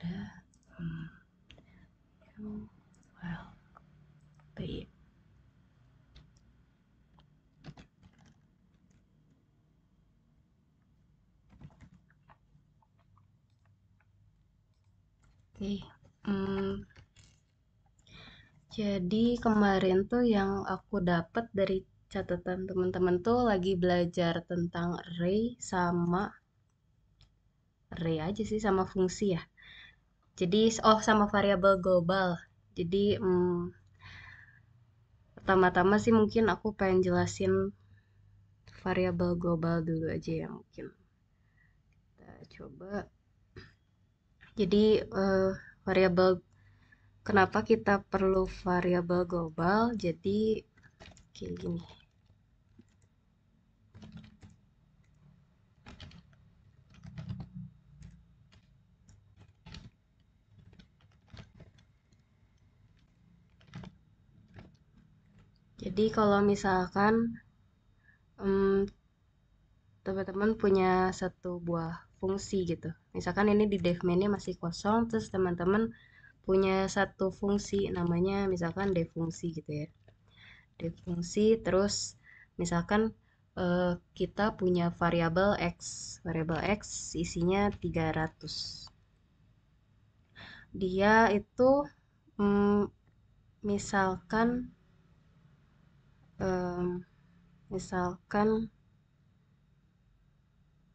ada hmm. well be hmm. Oke, hmm. jadi kemarin tuh yang aku dapat dari catatan teman-teman tuh lagi belajar tentang array sama array aja sih sama fungsi ya. Jadi oh sama variabel global. Jadi hmm, pertama-tama sih mungkin aku pengen jelasin variabel global dulu aja ya mungkin. Kita coba. Jadi uh, variabel kenapa kita perlu variabel global? Jadi kayak gini. jadi kalau misalkan teman mmm, teman-teman punya satu buah fungsi gitu misalkan ini di dev nya masih kosong terus teman-teman punya satu fungsi namanya misalkan dev fungsi gitu ya dev fungsi terus misalkan uh, kita punya variabel x variabel x isinya 300 dia itu mmm, misalkan um, misalkan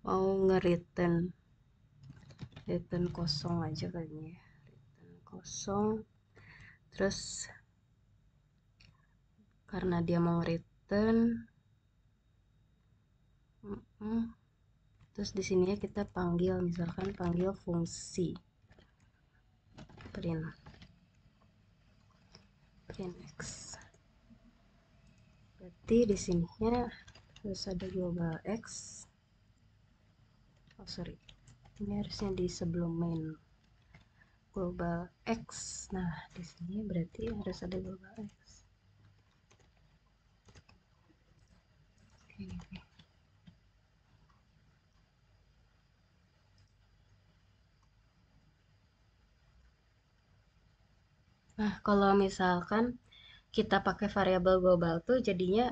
mau nge-return kosong aja kayaknya return kosong terus karena dia mau return terus di sini ya kita panggil misalkan panggil fungsi print print next berarti di sini ya harus ada global X oh sorry ini harusnya di sebelum main global X nah di sini berarti harus ada global X okay. Nah, kalau misalkan kita pakai variabel global tuh jadinya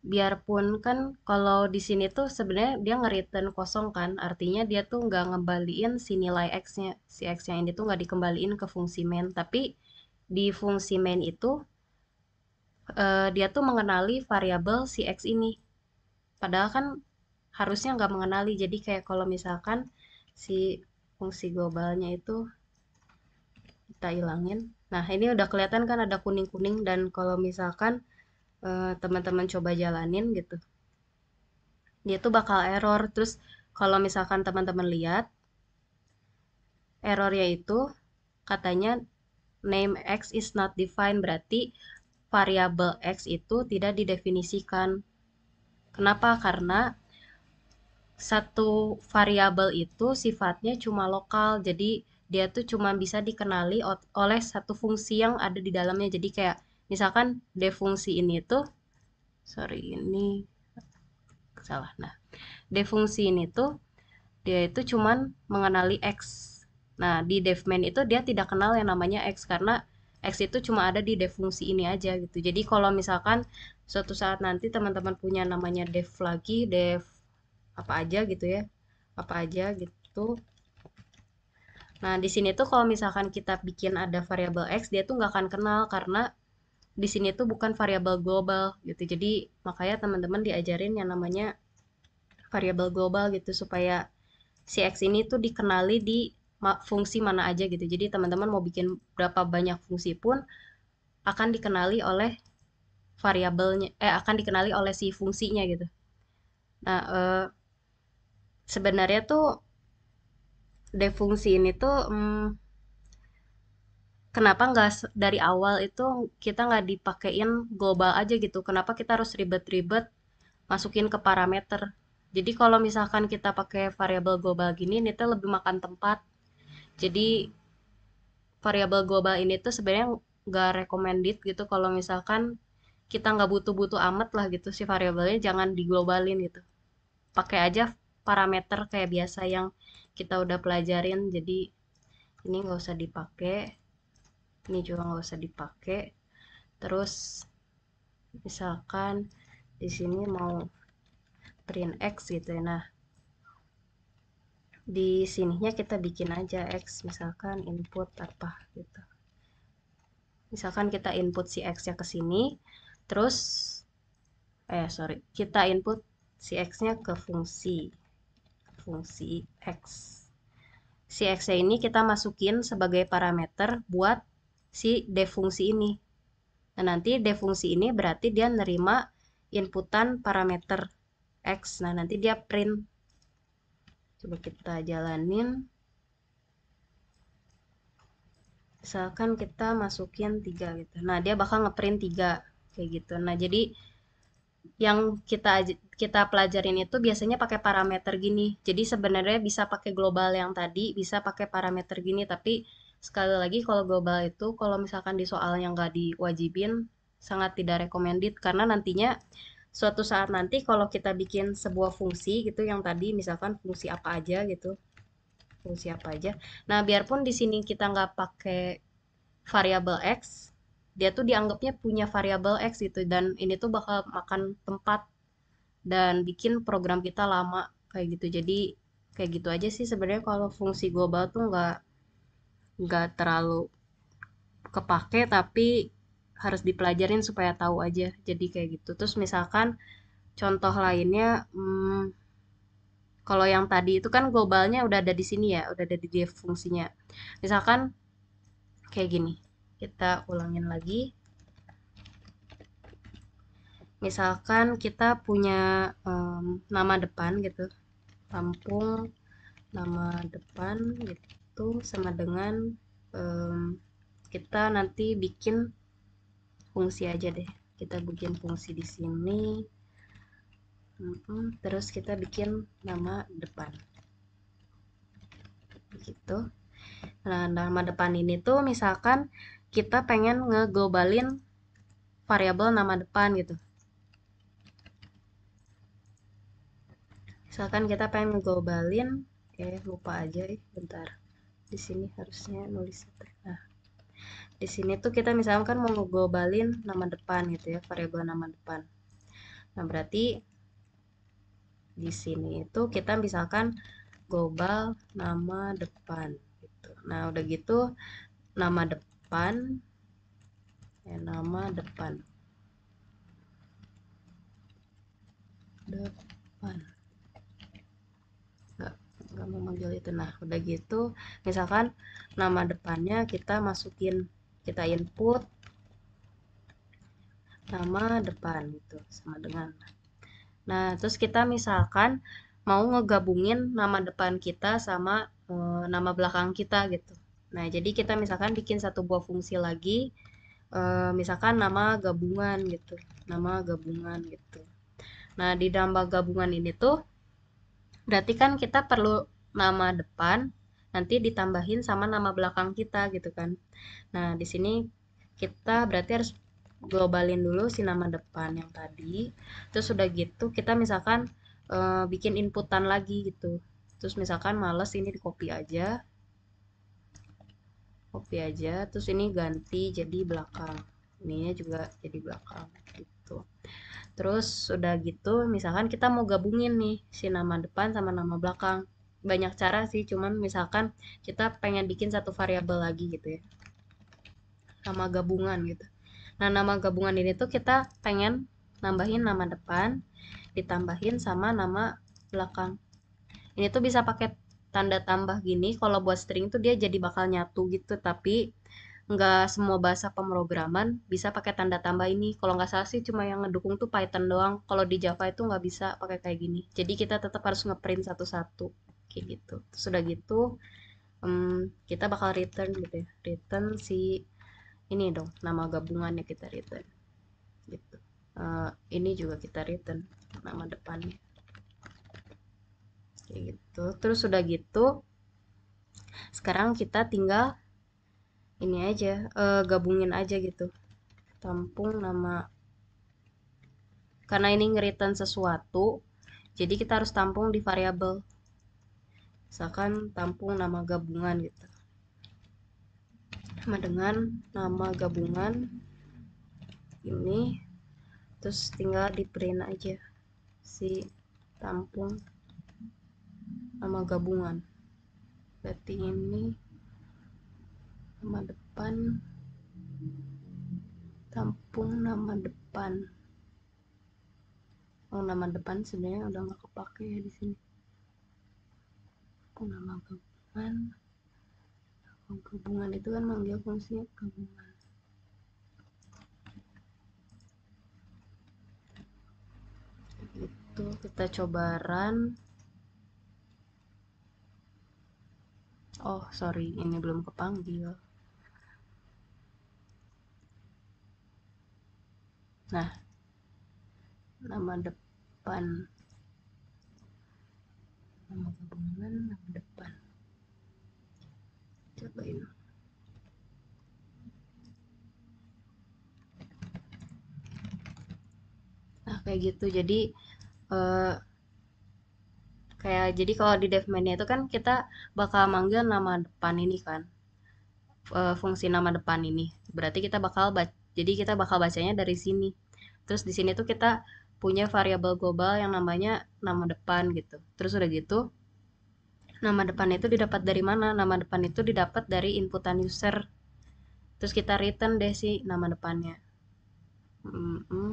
biarpun kan kalau di sini tuh sebenarnya dia ngeriten kosong kan artinya dia tuh nggak ngembaliin si nilai x-nya si x yang ini tuh nggak dikembaliin ke fungsi main tapi di fungsi main itu eh, dia tuh mengenali variabel si x ini padahal kan harusnya nggak mengenali jadi kayak kalau misalkan si fungsi globalnya itu kita ilangin nah ini udah kelihatan kan ada kuning-kuning dan kalau misalkan eh, teman-teman uh, coba jalanin gitu dia tuh bakal error terus kalau misalkan teman-teman lihat errornya itu katanya name x is not defined berarti variabel x itu tidak didefinisikan kenapa karena satu variabel itu sifatnya cuma lokal jadi dia tuh cuma bisa dikenali oleh satu fungsi yang ada di dalamnya jadi kayak misalkan d fungsi ini tuh sorry ini salah nah d fungsi ini tuh dia itu cuma mengenali x nah di devman itu dia tidak kenal yang namanya x karena X itu cuma ada di defungsi fungsi ini aja gitu. Jadi kalau misalkan suatu saat nanti teman-teman punya namanya def lagi, def apa aja gitu ya, apa aja gitu. Nah, di sini tuh kalau misalkan kita bikin ada variabel x, dia tuh nggak akan kenal karena di sini tuh bukan variabel global gitu. Jadi makanya teman-teman diajarin yang namanya variabel global gitu supaya si x ini tuh dikenali di fungsi mana aja gitu. Jadi teman-teman mau bikin berapa banyak fungsi pun akan dikenali oleh variabelnya eh akan dikenali oleh si fungsinya gitu. Nah, eh, sebenarnya tuh defungsi ini tuh hmm, kenapa nggak dari awal itu kita nggak dipakein global aja gitu kenapa kita harus ribet-ribet masukin ke parameter jadi kalau misalkan kita pakai variabel global gini ini tuh lebih makan tempat jadi variabel global ini tuh sebenarnya nggak recommended gitu kalau misalkan kita nggak butuh-butuh amat lah gitu si variabelnya jangan diglobalin gitu pakai aja parameter kayak biasa yang kita udah pelajarin jadi ini nggak usah dipakai ini juga nggak usah dipakai terus misalkan di sini mau print x gitu ya nah di sininya kita bikin aja x misalkan input apa gitu misalkan kita input si x nya ke sini terus eh sorry kita input si x nya ke fungsi fungsi nah, X. Si X ini kita masukin sebagai parameter buat si D fungsi ini. Nah, nanti D fungsi ini berarti dia nerima inputan parameter X. Nah, nanti dia print. Coba kita jalanin. Misalkan kita masukin 3 gitu. Nah, dia bakal ngeprint 3 kayak gitu. Nah, jadi yang kita kita pelajarin itu biasanya pakai parameter gini. Jadi sebenarnya bisa pakai global yang tadi, bisa pakai parameter gini, tapi sekali lagi kalau global itu kalau misalkan di soal yang nggak diwajibin sangat tidak recommended karena nantinya suatu saat nanti kalau kita bikin sebuah fungsi gitu yang tadi misalkan fungsi apa aja gitu fungsi apa aja. Nah, biarpun di sini kita nggak pakai variabel x, dia tuh dianggapnya punya variabel x gitu dan ini tuh bakal makan tempat dan bikin program kita lama kayak gitu jadi kayak gitu aja sih sebenarnya kalau fungsi global tuh nggak nggak terlalu kepake tapi harus dipelajarin supaya tahu aja jadi kayak gitu terus misalkan contoh lainnya hmm, kalau yang tadi itu kan globalnya udah ada di sini ya udah ada di dia fungsinya misalkan kayak gini kita ulangin lagi misalkan kita punya um, nama depan gitu Lampung nama depan gitu sama dengan um, kita nanti bikin fungsi aja deh kita bikin fungsi di sini terus kita bikin nama depan gitu nah nama depan ini tuh misalkan kita pengen ngeglobalin variabel nama depan gitu misalkan kita pengen ngeglobalin eh lupa aja ya bentar di sini harusnya nulis nah di sini tuh kita misalkan mau ngeglobalin nama depan gitu ya variabel nama depan nah berarti di sini itu kita misalkan global nama depan gitu nah udah gitu nama depan ya nama depan depan kamu manggil itu nah udah gitu misalkan nama depannya kita masukin kita input nama depan gitu sama dengan nah terus kita misalkan mau ngegabungin nama depan kita sama e, nama belakang kita gitu nah jadi kita misalkan bikin satu buah fungsi lagi e, misalkan nama gabungan gitu nama gabungan gitu nah di dalam gabungan ini tuh berarti kan kita perlu nama depan nanti ditambahin sama nama belakang kita gitu kan. Nah, di sini kita berarti harus globalin dulu si nama depan yang tadi. Terus sudah gitu kita misalkan e, bikin inputan lagi gitu. Terus misalkan males ini di copy aja. Copy aja, terus ini ganti jadi belakang. ini juga jadi belakang gitu. Terus sudah gitu misalkan kita mau gabungin nih si nama depan sama nama belakang banyak cara sih cuman misalkan kita pengen bikin satu variabel lagi gitu ya nama gabungan gitu nah nama gabungan ini tuh kita pengen nambahin nama depan ditambahin sama nama belakang ini tuh bisa pakai tanda tambah gini kalau buat string tuh dia jadi bakal nyatu gitu tapi nggak semua bahasa pemrograman bisa pakai tanda tambah ini kalau nggak salah sih cuma yang ngedukung tuh Python doang kalau di Java itu nggak bisa pakai kayak gini jadi kita tetap harus ngeprint satu-satu kayak gitu terus udah gitu um, kita bakal return gitu ya return si ini dong nama gabungannya kita return gitu uh, ini juga kita return nama depannya kayak gitu terus udah gitu sekarang kita tinggal ini aja uh, gabungin aja gitu tampung nama karena ini ngeritan sesuatu jadi kita harus tampung di variabel misalkan tampung nama gabungan gitu sama dengan nama gabungan ini terus tinggal di print aja si tampung nama gabungan berarti ini nama depan tampung nama depan oh nama depan sebenarnya udah nggak kepake ya di sini nama gabungan gabungan itu kan manggil fungsi gabungan itu kita coba run oh sorry ini belum kepanggil nah nama depan sama hubungan sama depan coba ini nah kayak gitu jadi uh, kayak jadi kalau di devman itu kan kita bakal manggil nama depan ini kan eh, fungsi nama depan ini berarti kita bakal jadi kita bakal bacanya dari sini terus di sini tuh kita punya variabel global yang namanya nama depan gitu. Terus udah gitu, nama depan itu didapat dari mana? Nama depan itu didapat dari inputan user. Terus kita return deh si nama depannya. Mm -mm.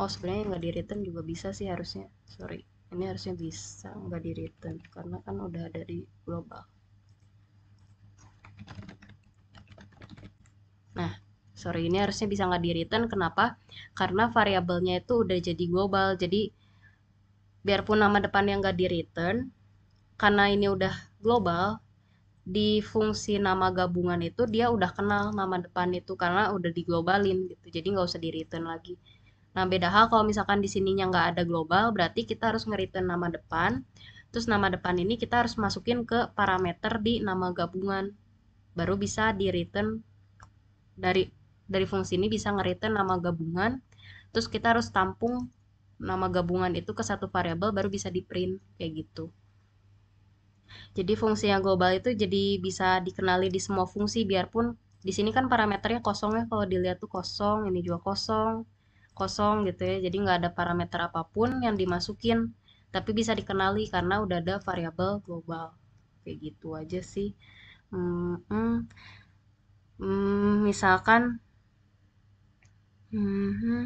Oh sebenarnya nggak di return juga bisa sih harusnya. Sorry, ini harusnya bisa nggak di return karena kan udah ada di global sorry ini harusnya bisa nggak di return kenapa karena variabelnya itu udah jadi global jadi biarpun nama depannya nggak di return karena ini udah global di fungsi nama gabungan itu dia udah kenal nama depan itu karena udah diglobalin gitu jadi nggak usah di return lagi nah beda hal kalau misalkan di sininya nggak ada global berarti kita harus ngeriten nama depan terus nama depan ini kita harus masukin ke parameter di nama gabungan baru bisa di return dari dari fungsi ini bisa ngeriten nama gabungan terus kita harus tampung nama gabungan itu ke satu variabel baru bisa di print kayak gitu jadi fungsi yang global itu jadi bisa dikenali di semua fungsi biarpun di sini kan parameternya kosong ya kalau dilihat tuh kosong ini juga kosong kosong gitu ya jadi nggak ada parameter apapun yang dimasukin tapi bisa dikenali karena udah ada variabel global kayak gitu aja sih hmm, hmm, hmm, misalkan hmm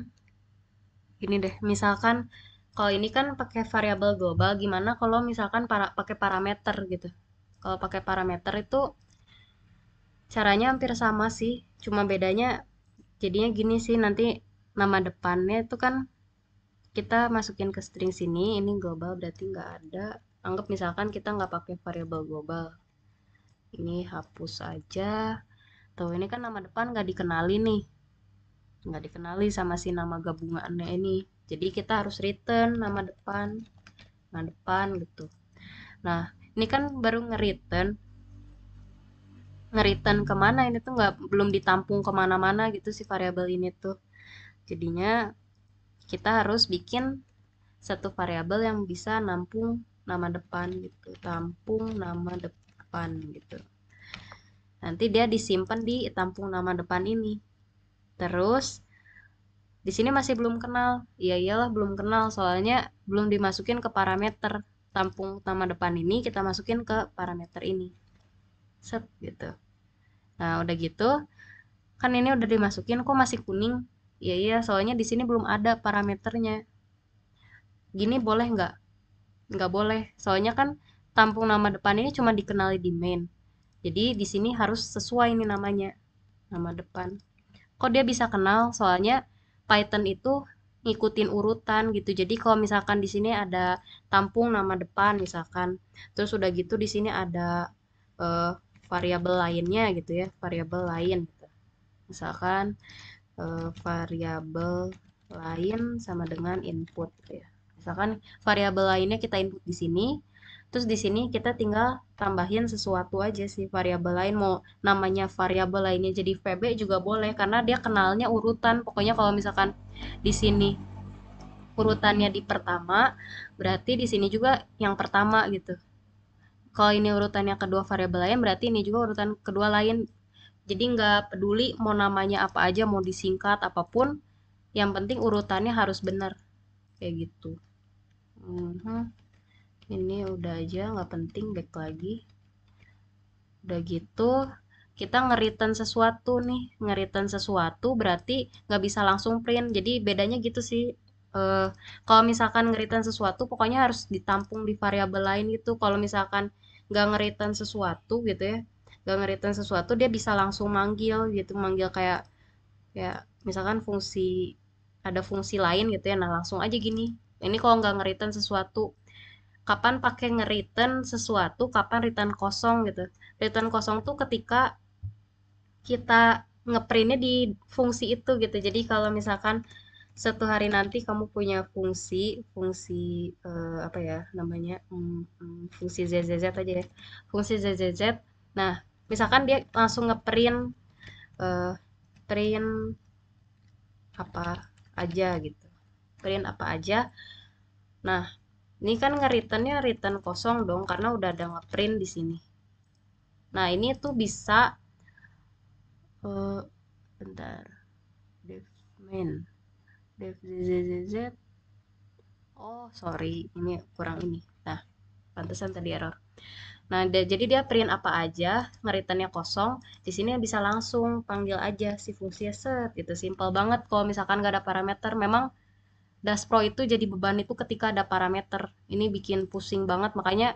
Gini deh, misalkan kalau ini kan pakai variabel global, gimana kalau misalkan para pakai parameter gitu? Kalau pakai parameter itu caranya hampir sama sih, cuma bedanya jadinya gini sih nanti nama depannya itu kan kita masukin ke string sini, ini global berarti nggak ada. Anggap misalkan kita nggak pakai variabel global. Ini hapus aja. Tuh, ini kan nama depan nggak dikenali nih. Gitu. nggak dikenali sama si nama gabungannya ini jadi kita harus return nama depan nama depan gitu nah ini kan baru nge ngeriten kemana ini tuh nggak belum ditampung kemana-mana gitu si variabel ini tuh jadinya kita harus bikin satu variabel yang bisa nampung nama depan gitu tampung nama depan gitu nanti dia disimpan di tampung nama depan ini Terus di sini masih belum kenal. Iya iyalah belum kenal soalnya belum dimasukin ke parameter tampung utama depan ini kita masukin ke parameter ini. Set gitu. Nah, udah gitu kan ini udah dimasukin kok masih kuning. Iya iya soalnya di sini belum ada parameternya. Gini boleh nggak? Nggak boleh. Soalnya kan tampung nama depan ini cuma dikenali di main. Jadi di sini harus sesuai ini namanya. Nama depan kok dia bisa kenal soalnya Python itu ngikutin urutan gitu. Jadi kalau misalkan di sini ada tampung nama depan misalkan, terus udah gitu di sini ada uh, variabel lainnya gitu ya, variabel lain. Gitu. Misalkan uh, variabel lain sama dengan input gitu ya. Misalkan variabel lainnya kita input di sini, Terus di sini kita tinggal tambahin sesuatu aja sih variabel lain mau namanya variabel lainnya jadi VB juga boleh karena dia kenalnya urutan. Pokoknya kalau misalkan di sini urutannya di pertama, berarti di sini juga yang pertama gitu. Kalau ini urutannya kedua variabel lain, berarti ini juga urutan kedua lain. Jadi nggak peduli mau namanya apa aja, mau disingkat apapun, yang penting urutannya harus benar kayak gitu. Mm -hmm ini udah aja nggak penting back lagi udah gitu kita ngeritan sesuatu nih ngeritan sesuatu berarti nggak bisa langsung print jadi bedanya gitu sih uh, kalau misalkan ngeritan sesuatu pokoknya harus ditampung di variabel lain gitu kalau misalkan nggak ngeritan sesuatu gitu ya nggak ngeritan sesuatu dia bisa langsung manggil gitu manggil kayak ya misalkan fungsi ada fungsi lain gitu ya nah langsung aja gini ini kalau nggak ngeritan sesuatu kapan pakai ngeriten sesuatu, kapan return kosong gitu. Return kosong tuh ketika kita ngeprintnya di fungsi itu gitu. Jadi kalau misalkan satu hari nanti kamu punya fungsi fungsi uh, apa ya namanya um, um, fungsi ZZZ aja ya fungsi ZZZ nah misalkan dia langsung ngeprint uh, print apa aja gitu print apa aja nah ini kan ngeritanya return kosong dong karena udah ada ngeprint di sini. Nah, ini tuh bisa uh, bentar. def main. Dev zzz. Oh, sorry, ini kurang ini. Nah, pantesan tadi error. Nah, dia, jadi dia print apa aja, ngeritanya kosong. Di sini bisa langsung panggil aja si fungsinya set gitu. Simpel banget kalau misalkan gak ada parameter. Memang daspro itu jadi beban itu ketika ada parameter ini bikin pusing banget makanya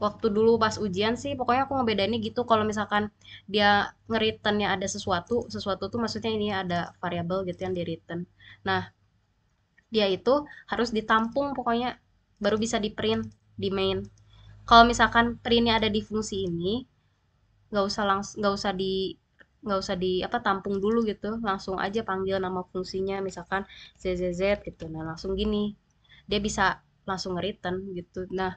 waktu dulu pas ujian sih pokoknya aku ngebedainnya gitu kalau misalkan dia ngeritennya ada sesuatu sesuatu tuh maksudnya ini ada variabel gitu yang di return nah dia itu harus ditampung pokoknya baru bisa di print di main kalau misalkan printnya ada di fungsi ini nggak usah langsung nggak usah di nggak usah di apa tampung dulu gitu langsung aja panggil nama fungsinya misalkan zzz gitu nah langsung gini dia bisa langsung return gitu nah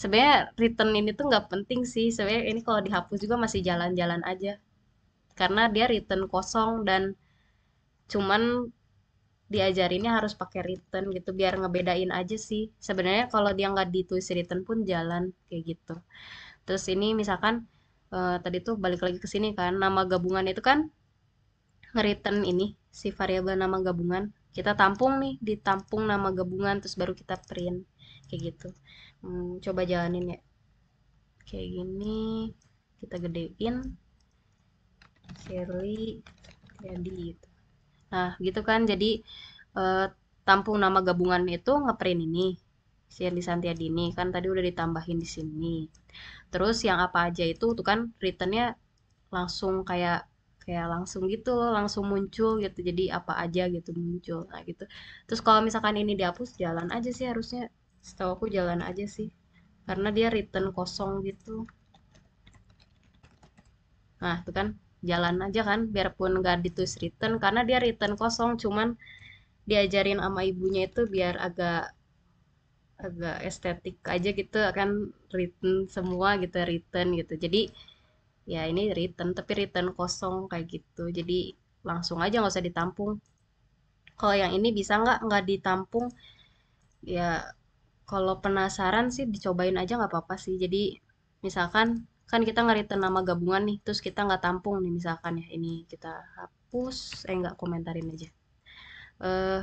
sebenarnya return ini tuh nggak penting sih sebenarnya ini kalau dihapus juga masih jalan-jalan aja karena dia return kosong dan cuman diajarinnya harus pakai return gitu biar ngebedain aja sih sebenarnya kalau dia nggak ditulis return pun jalan kayak gitu terus ini misalkan Eh, tadi tuh balik lagi ke sini kan nama gabungan itu kan return ini si variabel nama gabungan kita tampung nih ditampung nama gabungan terus baru kita print kayak gitu hmm, coba jalanin ya kayak gini kita gedein Shirley jadi gitu nah gitu kan jadi eh, tampung nama gabungan itu ngeprint ini Shirley Santiadi ini kan tadi udah ditambahin di sini terus yang apa aja itu tuh kan returnnya langsung kayak kayak langsung gitu loh, langsung muncul gitu jadi apa aja gitu muncul nah gitu terus kalau misalkan ini dihapus jalan aja sih harusnya setahu aku jalan aja sih karena dia return kosong gitu nah itu kan jalan aja kan biarpun nggak ditulis return karena dia return kosong cuman diajarin sama ibunya itu biar agak agak estetik aja gitu akan written semua gitu written gitu jadi ya ini written tapi written kosong kayak gitu jadi langsung aja nggak usah ditampung kalau yang ini bisa nggak nggak ditampung ya kalau penasaran sih dicobain aja nggak apa-apa sih jadi misalkan kan kita nggak return nama gabungan nih terus kita nggak tampung nih misalkan ya ini kita hapus eh nggak komentarin aja eh uh,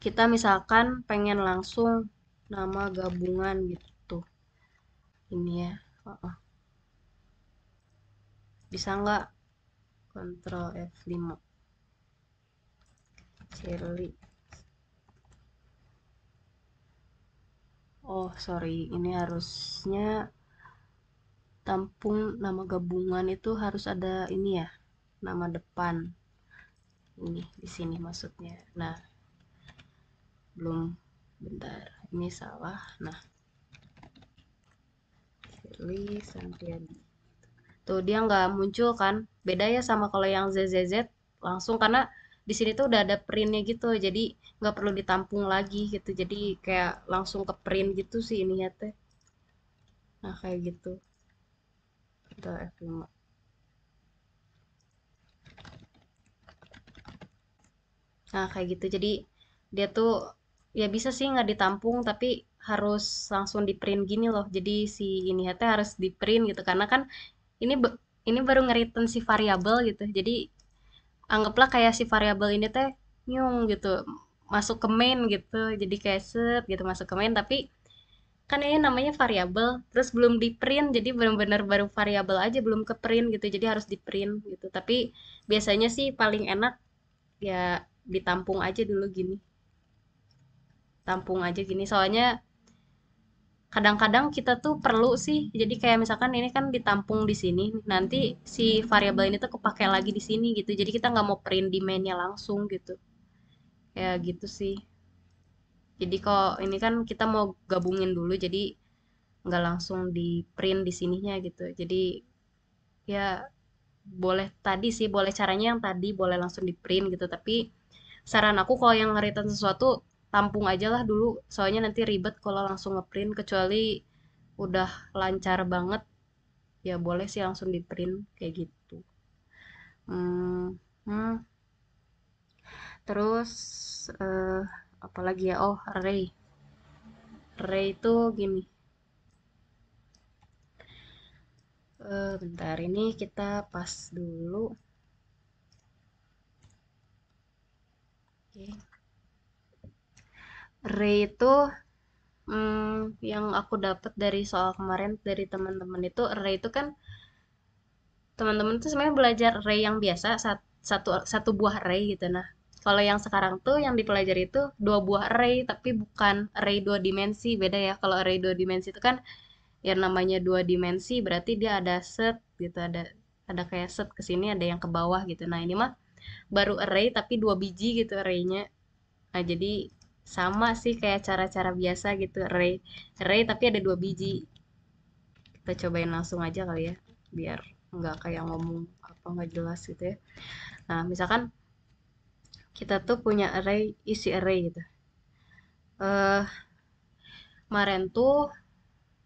kita misalkan pengen langsung nama gabungan gitu ini ya uh -uh. bisa nggak Ctrl F5 Shirley oh sorry ini harusnya tampung nama gabungan itu harus ada ini ya nama depan ini di sini maksudnya nah belum bentar ini salah nah Firly Santiadi tuh dia nggak muncul kan beda ya sama kalau yang ZZZ langsung karena di sini tuh udah ada printnya gitu jadi nggak perlu ditampung lagi gitu jadi kayak langsung ke print gitu sih ya teh nah kayak gitu kita F5 nah kayak gitu jadi dia tuh ya bisa sih nggak ditampung tapi harus langsung di print gini loh jadi si ini teh harus di print gitu karena kan ini ini baru ngeriten si variabel gitu jadi anggaplah kayak si variabel ini teh nyung gitu masuk ke main gitu jadi kayak set gitu masuk ke main tapi kan ini namanya variabel terus belum di print jadi benar-benar baru variabel aja belum ke print gitu jadi harus di print gitu tapi biasanya sih paling enak ya ditampung aja dulu gini tampung aja gini soalnya kadang-kadang kita tuh perlu sih jadi kayak misalkan ini kan ditampung di sini nanti si variabel ini tuh kepake lagi di sini gitu jadi kita nggak mau print di mainnya langsung gitu ya gitu sih jadi kok ini kan kita mau gabungin dulu jadi nggak langsung di print di sininya gitu jadi ya boleh tadi sih boleh caranya yang tadi boleh langsung di print gitu tapi saran aku kalau yang ngeritan sesuatu tampung aja lah dulu soalnya nanti ribet kalau langsung ngeprint kecuali udah lancar banget ya boleh sih langsung di kayak gitu hmm, hmm. terus uh, eh, apalagi ya oh rey rey itu gini uh, bentar ini kita pas dulu oke okay. Ray itu hmm, yang aku dapat dari soal kemarin dari teman-teman itu Ray itu kan teman-teman tuh sebenarnya belajar Ray yang biasa satu satu buah Ray gitu nah kalau yang sekarang tuh yang dipelajari itu dua buah Ray tapi bukan Ray dua dimensi beda ya kalau Ray dua dimensi itu kan yang namanya dua dimensi berarti dia ada set gitu ada ada kayak set ke sini ada yang ke bawah gitu nah ini mah baru array tapi dua biji gitu arraynya nah jadi sama sih kayak cara-cara biasa gitu array array tapi ada dua biji kita cobain langsung aja kali ya biar nggak kayak ngomong apa nggak jelas gitu ya nah misalkan kita tuh punya array isi array gitu eh uh, kemarin tuh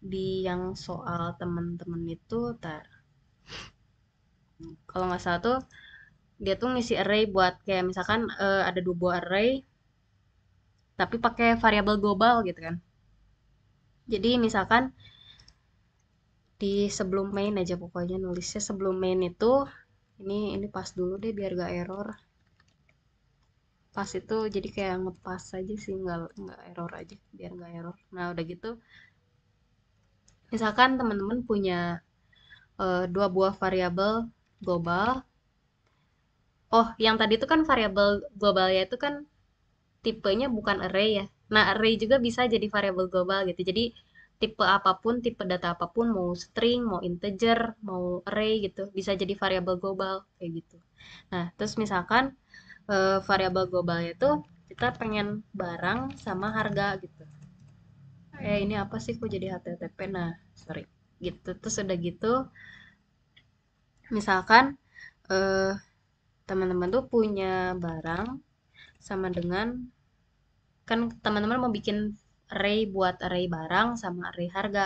di yang soal temen-temen itu tar kalau nggak salah tuh dia tuh ngisi array buat kayak misalkan uh, ada dua buah array tapi pakai variabel global gitu kan jadi misalkan di sebelum main aja pokoknya nulisnya sebelum main itu ini ini pas dulu deh biar gak error pas itu jadi kayak ngepas aja sih nggak nggak error aja biar gak error nah udah gitu misalkan teman-teman punya uh, dua buah variabel global oh yang tadi itu kan variabel globalnya itu kan tipenya bukan array ya. Nah, array juga bisa jadi variable global gitu. Jadi tipe apapun, tipe data apapun, mau string, mau integer, mau array gitu, bisa jadi variable global kayak gitu. Nah, terus misalkan eh, variable variabel global itu kita pengen barang sama harga gitu. Eh, ini apa sih kok jadi HTTP? Nah, sorry. Gitu. Terus udah gitu misalkan eh teman-teman tuh punya barang sama dengan kan teman-teman mau bikin array buat array barang sama array harga.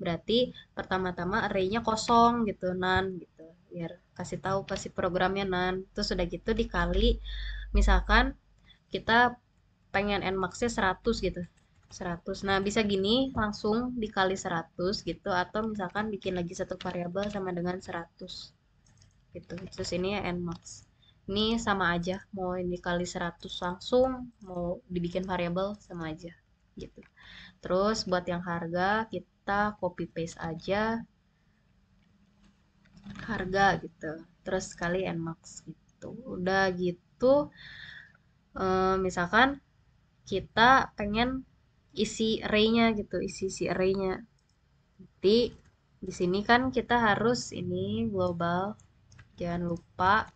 Berarti pertama-tama arraynya kosong gitu, nan gitu. Biar kasih tahu kasih programnya nan. Terus sudah gitu dikali misalkan kita pengen nmaxnya seratus 100 gitu. 100. Nah, bisa gini langsung dikali 100 gitu atau misalkan bikin lagi satu variabel sama dengan 100. Gitu. Terus ini ya nmax ini sama aja mau ini kali 100 langsung mau dibikin variabel sama aja gitu terus buat yang harga kita copy paste aja harga gitu terus kali nmax gitu udah gitu e, misalkan kita pengen isi array gitu isi si array nanti di sini kan kita harus ini global jangan lupa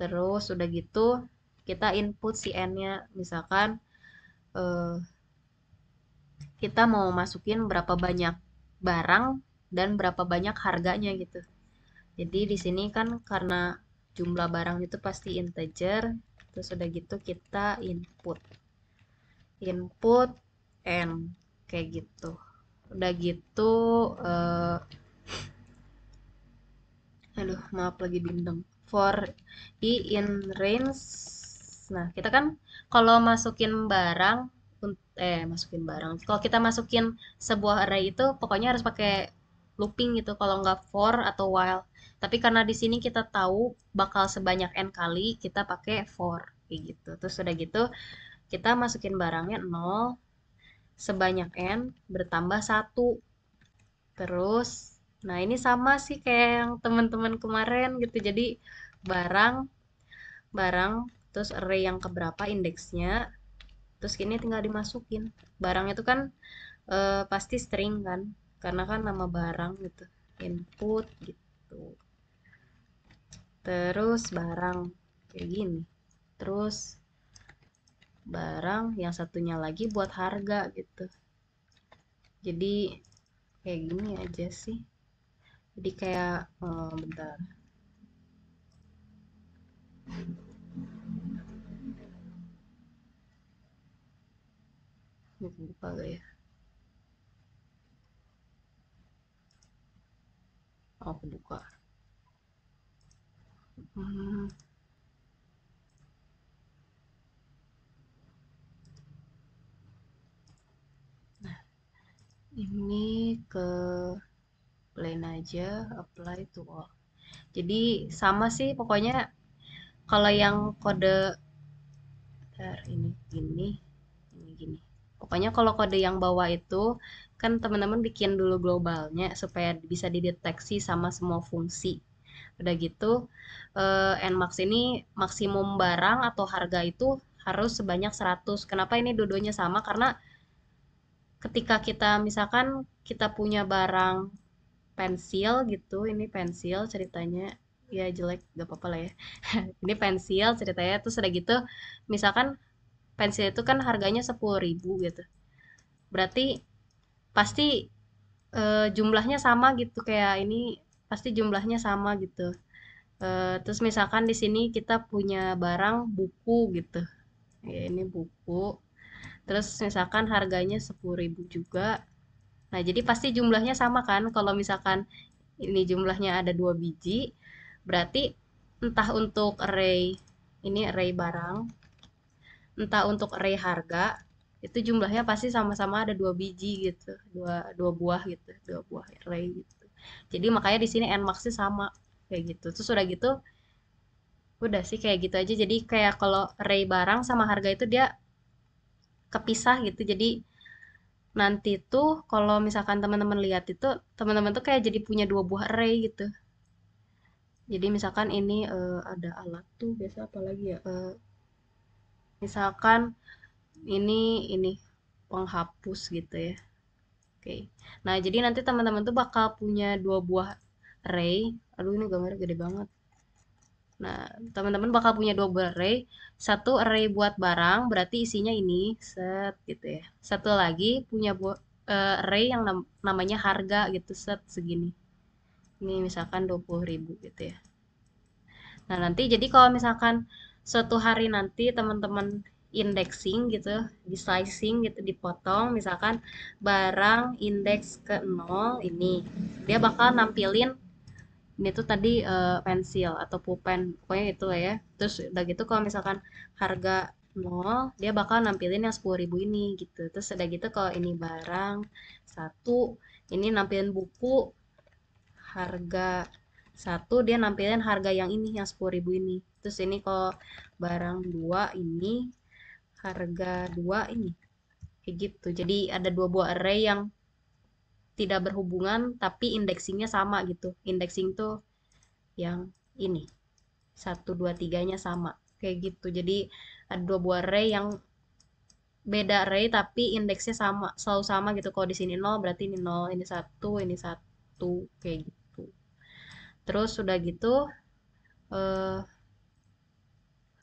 terus sudah gitu kita input si n-nya misalkan eh, kita mau masukin berapa banyak barang dan berapa banyak harganya gitu jadi di sini kan karena jumlah barang itu pasti integer terus sudah gitu kita input input n kayak gitu udah gitu uh, aduh maaf lagi bindeng for i in range nah kita kan kalau masukin barang eh masukin barang kalau kita masukin sebuah array itu pokoknya harus pakai looping gitu kalau nggak for atau while tapi karena di sini kita tahu bakal sebanyak n kali kita pakai for kayak gitu terus sudah gitu kita masukin barangnya 0 sebanyak n bertambah satu terus nah ini sama sih kayak yang teman-teman kemarin gitu jadi barang barang terus array yang keberapa indeksnya terus ini tinggal dimasukin barang itu kan e, pasti string kan karena kan nama barang gitu input gitu terus barang kayak gini terus barang yang satunya lagi buat harga gitu jadi kayak gini aja sih jadi kayak oh, bentar buka gak ya? Oh, kebuka. Hmm. Nah, ini ke plan aja, apply to all. Jadi sama sih pokoknya kalau yang kode bentar, ini gini ini gini pokoknya kalau kode yang bawah itu kan teman-teman bikin dulu globalnya supaya bisa dideteksi sama semua fungsi udah gitu uh, nmax ini maksimum barang atau harga itu harus sebanyak 100 kenapa ini dodonya sama karena ketika kita misalkan kita punya barang pensil gitu ini pensil ceritanya ya jelek gak apa-apa lah ya ini pensil ceritanya tuh sudah gitu misalkan pensil itu kan harganya sepuluh ribu gitu berarti pasti e, jumlahnya sama gitu kayak ini pasti jumlahnya sama gitu e, terus misalkan di sini kita punya barang buku gitu ya ini buku terus misalkan harganya sepuluh ribu juga nah jadi pasti jumlahnya sama kan kalau misalkan ini jumlahnya ada dua biji Berarti entah untuk array ini array barang, entah untuk array harga, itu jumlahnya pasti sama-sama ada dua biji gitu, dua, dua buah gitu, dua buah array gitu. Jadi makanya di sini nmaxnya sama kayak gitu. Terus sudah gitu, udah sih kayak gitu aja. Jadi kayak kalau array barang sama harga itu dia kepisah gitu. Jadi nanti tuh kalau misalkan teman-teman lihat itu, teman-teman tuh kayak jadi punya dua buah array gitu jadi misalkan ini uh, ada alat tuh biasa apalagi ya uh, misalkan ini ini penghapus gitu ya oke okay. nah jadi nanti teman-teman tuh bakal punya dua buah array aduh ini gambarnya gede banget nah teman-teman bakal punya dua buah array satu array buat barang berarti isinya ini set gitu ya satu lagi punya buah uh, eh, array yang nam namanya harga gitu set segini ini misalkan 20.000 gitu ya nah nanti jadi kalau misalkan suatu hari nanti teman-teman indexing gitu di slicing gitu dipotong misalkan barang indeks ke 0 ini dia bakal nampilin ini tuh tadi uh, pensil atau pulpen pokoknya itu lah ya terus udah gitu kalau misalkan harga nol dia bakal nampilin yang sepuluh ribu ini gitu terus udah gitu kalau ini barang satu ini nampilin buku harga satu dia nampilin harga yang ini yang sepuluh ribu ini terus ini kalau barang dua ini harga dua ini kayak gitu jadi ada dua buah array yang tidak berhubungan tapi indexingnya sama gitu indexing tuh yang ini satu dua tiganya sama kayak gitu jadi ada dua buah array yang beda array tapi indeksnya sama selalu sama gitu kalau di sini nol berarti ini nol ini satu ini satu kayak gitu terus sudah gitu uh,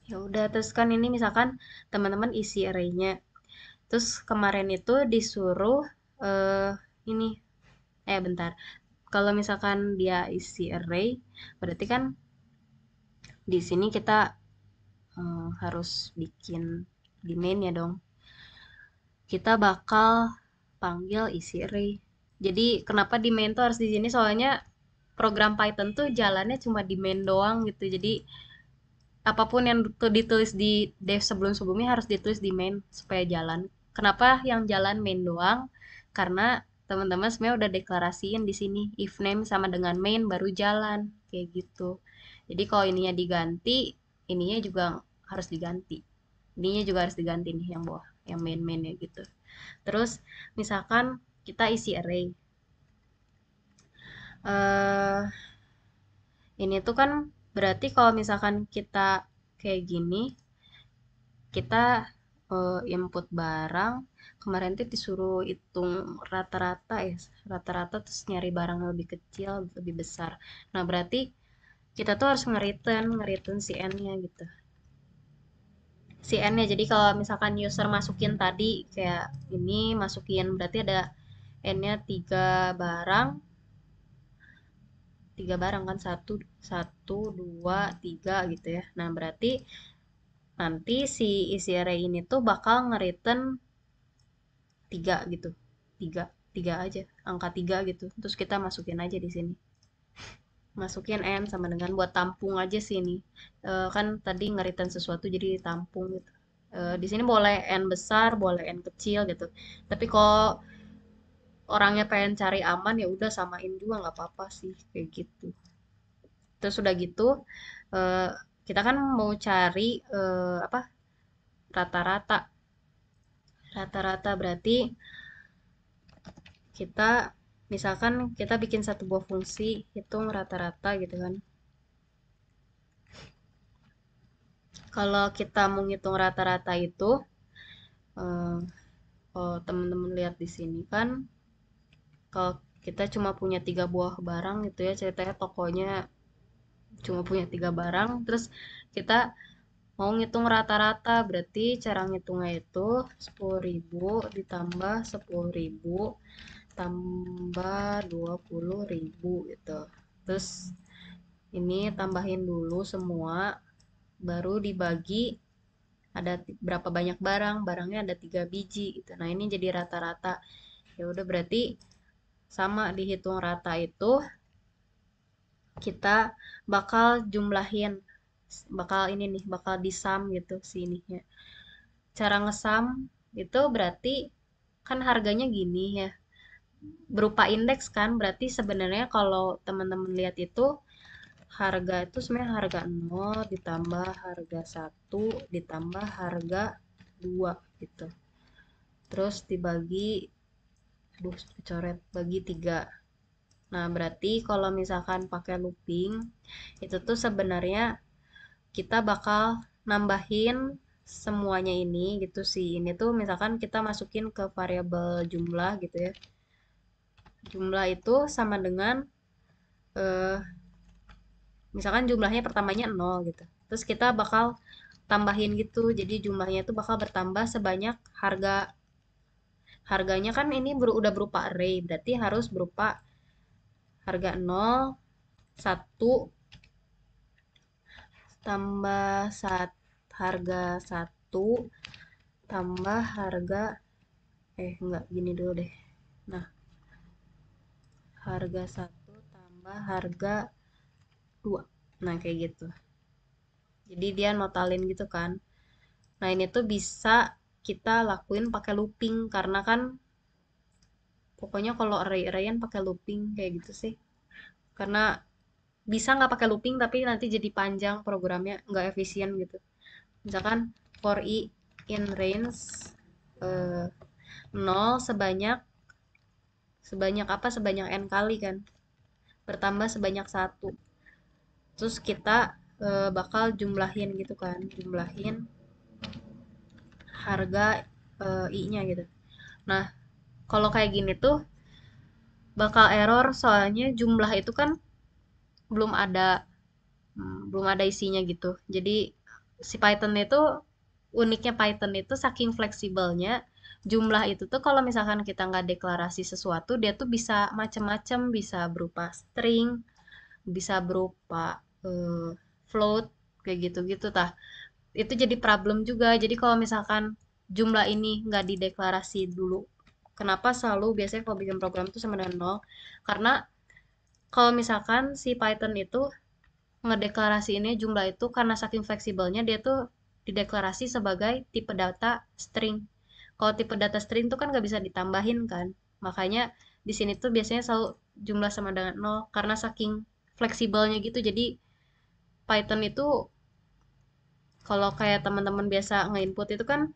ya udah terus kan ini misalkan teman-teman isi arraynya terus kemarin itu disuruh uh, ini eh bentar kalau misalkan dia isi array berarti kan di sini kita um, harus bikin di main ya dong kita bakal panggil isi array jadi kenapa di main tuh harus di sini soalnya program Python tuh jalannya cuma di main doang gitu jadi apapun yang tuh ditulis di dev sebelum-sebelumnya harus ditulis di main supaya jalan kenapa yang jalan main doang karena teman-teman sebenarnya udah deklarasiin di sini if name sama dengan main baru jalan kayak gitu jadi kalau ininya diganti ininya juga harus diganti ininya juga harus diganti nih yang bawah yang main-mainnya gitu terus misalkan kita isi array uh, ini tuh kan berarti kalau misalkan kita kayak gini kita uh, input barang kemarin tuh disuruh hitung rata-rata ya rata-rata terus nyari barang lebih kecil lebih besar nah berarti kita tuh harus ngeriten, ngeriten si n-nya gitu si n-nya jadi kalau misalkan user masukin tadi kayak ini masukin berarti ada n-nya tiga barang tiga barang kan satu satu dua tiga gitu ya nah berarti nanti si isi array ini tuh bakal ngeriten tiga gitu tiga tiga aja angka tiga gitu terus kita masukin aja di sini masukin n sama dengan buat tampung aja sini e, kan tadi ngeriten sesuatu jadi tampung gitu e, di sini boleh n besar boleh n kecil gitu tapi kok orangnya pengen cari aman ya udah samain juga nggak apa-apa sih kayak gitu terus udah gitu eh, kita kan mau cari eh, apa rata-rata rata-rata berarti kita misalkan kita bikin satu buah fungsi hitung rata-rata gitu kan kalau kita mau ngitung rata-rata itu eh, oh teman-teman lihat di sini kan kalau kita cuma punya tiga buah barang gitu ya ceritanya tokonya cuma punya tiga barang terus kita mau ngitung rata-rata berarti cara ngitungnya itu 10.000 ditambah 10.000 tambah 20.000 gitu terus ini tambahin dulu semua baru dibagi ada berapa banyak barang barangnya ada tiga biji gitu nah ini jadi rata-rata ya udah berarti sama dihitung rata itu kita bakal jumlahin bakal ini nih bakal disam gitu sininya cara ngesam itu berarti kan harganya gini ya berupa indeks kan berarti sebenarnya kalau teman-teman lihat itu harga itu sebenarnya harga 0 ditambah harga 1 ditambah harga 2 gitu terus dibagi aduh coret bagi tiga nah berarti kalau misalkan pakai looping itu tuh sebenarnya kita bakal nambahin semuanya ini gitu sih ini tuh misalkan kita masukin ke variabel jumlah gitu ya jumlah itu sama dengan eh, misalkan jumlahnya pertamanya nol gitu terus kita bakal tambahin gitu jadi jumlahnya itu bakal bertambah sebanyak harga harganya kan ini ber, udah berupa array berarti harus berupa harga 0 1 tambah sat, harga 1 tambah harga eh enggak gini dulu deh nah harga 1 tambah harga 2 nah kayak gitu jadi dia notalin gitu kan nah ini tuh bisa kita lakuin pakai looping karena kan pokoknya kalau array-arrayan pakai looping kayak gitu sih karena bisa nggak pakai looping tapi nanti jadi panjang programnya nggak efisien gitu misalkan for i in range uh, eh, 0 sebanyak sebanyak apa sebanyak n kali kan bertambah sebanyak satu terus kita eh, bakal jumlahin gitu kan jumlahin harga uh, i-nya gitu. Nah, kalau kayak gini tuh bakal error soalnya jumlah itu kan belum ada hmm, belum ada isinya gitu. Jadi si Python itu uniknya Python itu saking fleksibelnya jumlah itu tuh kalau misalkan kita nggak deklarasi sesuatu dia tuh bisa macam-macam bisa berupa string bisa berupa uh, float kayak gitu-gitu tah itu jadi problem juga jadi kalau misalkan jumlah ini nggak dideklarasi dulu kenapa selalu biasanya kalau bikin program itu sama dengan nol karena kalau misalkan si Python itu ngedeklarasi ini jumlah itu karena saking fleksibelnya dia tuh dideklarasi sebagai tipe data string kalau tipe data string itu kan nggak bisa ditambahin kan makanya di sini tuh biasanya selalu jumlah sama dengan nol karena saking fleksibelnya gitu jadi Python itu kalau kayak teman-teman biasa nge-input itu kan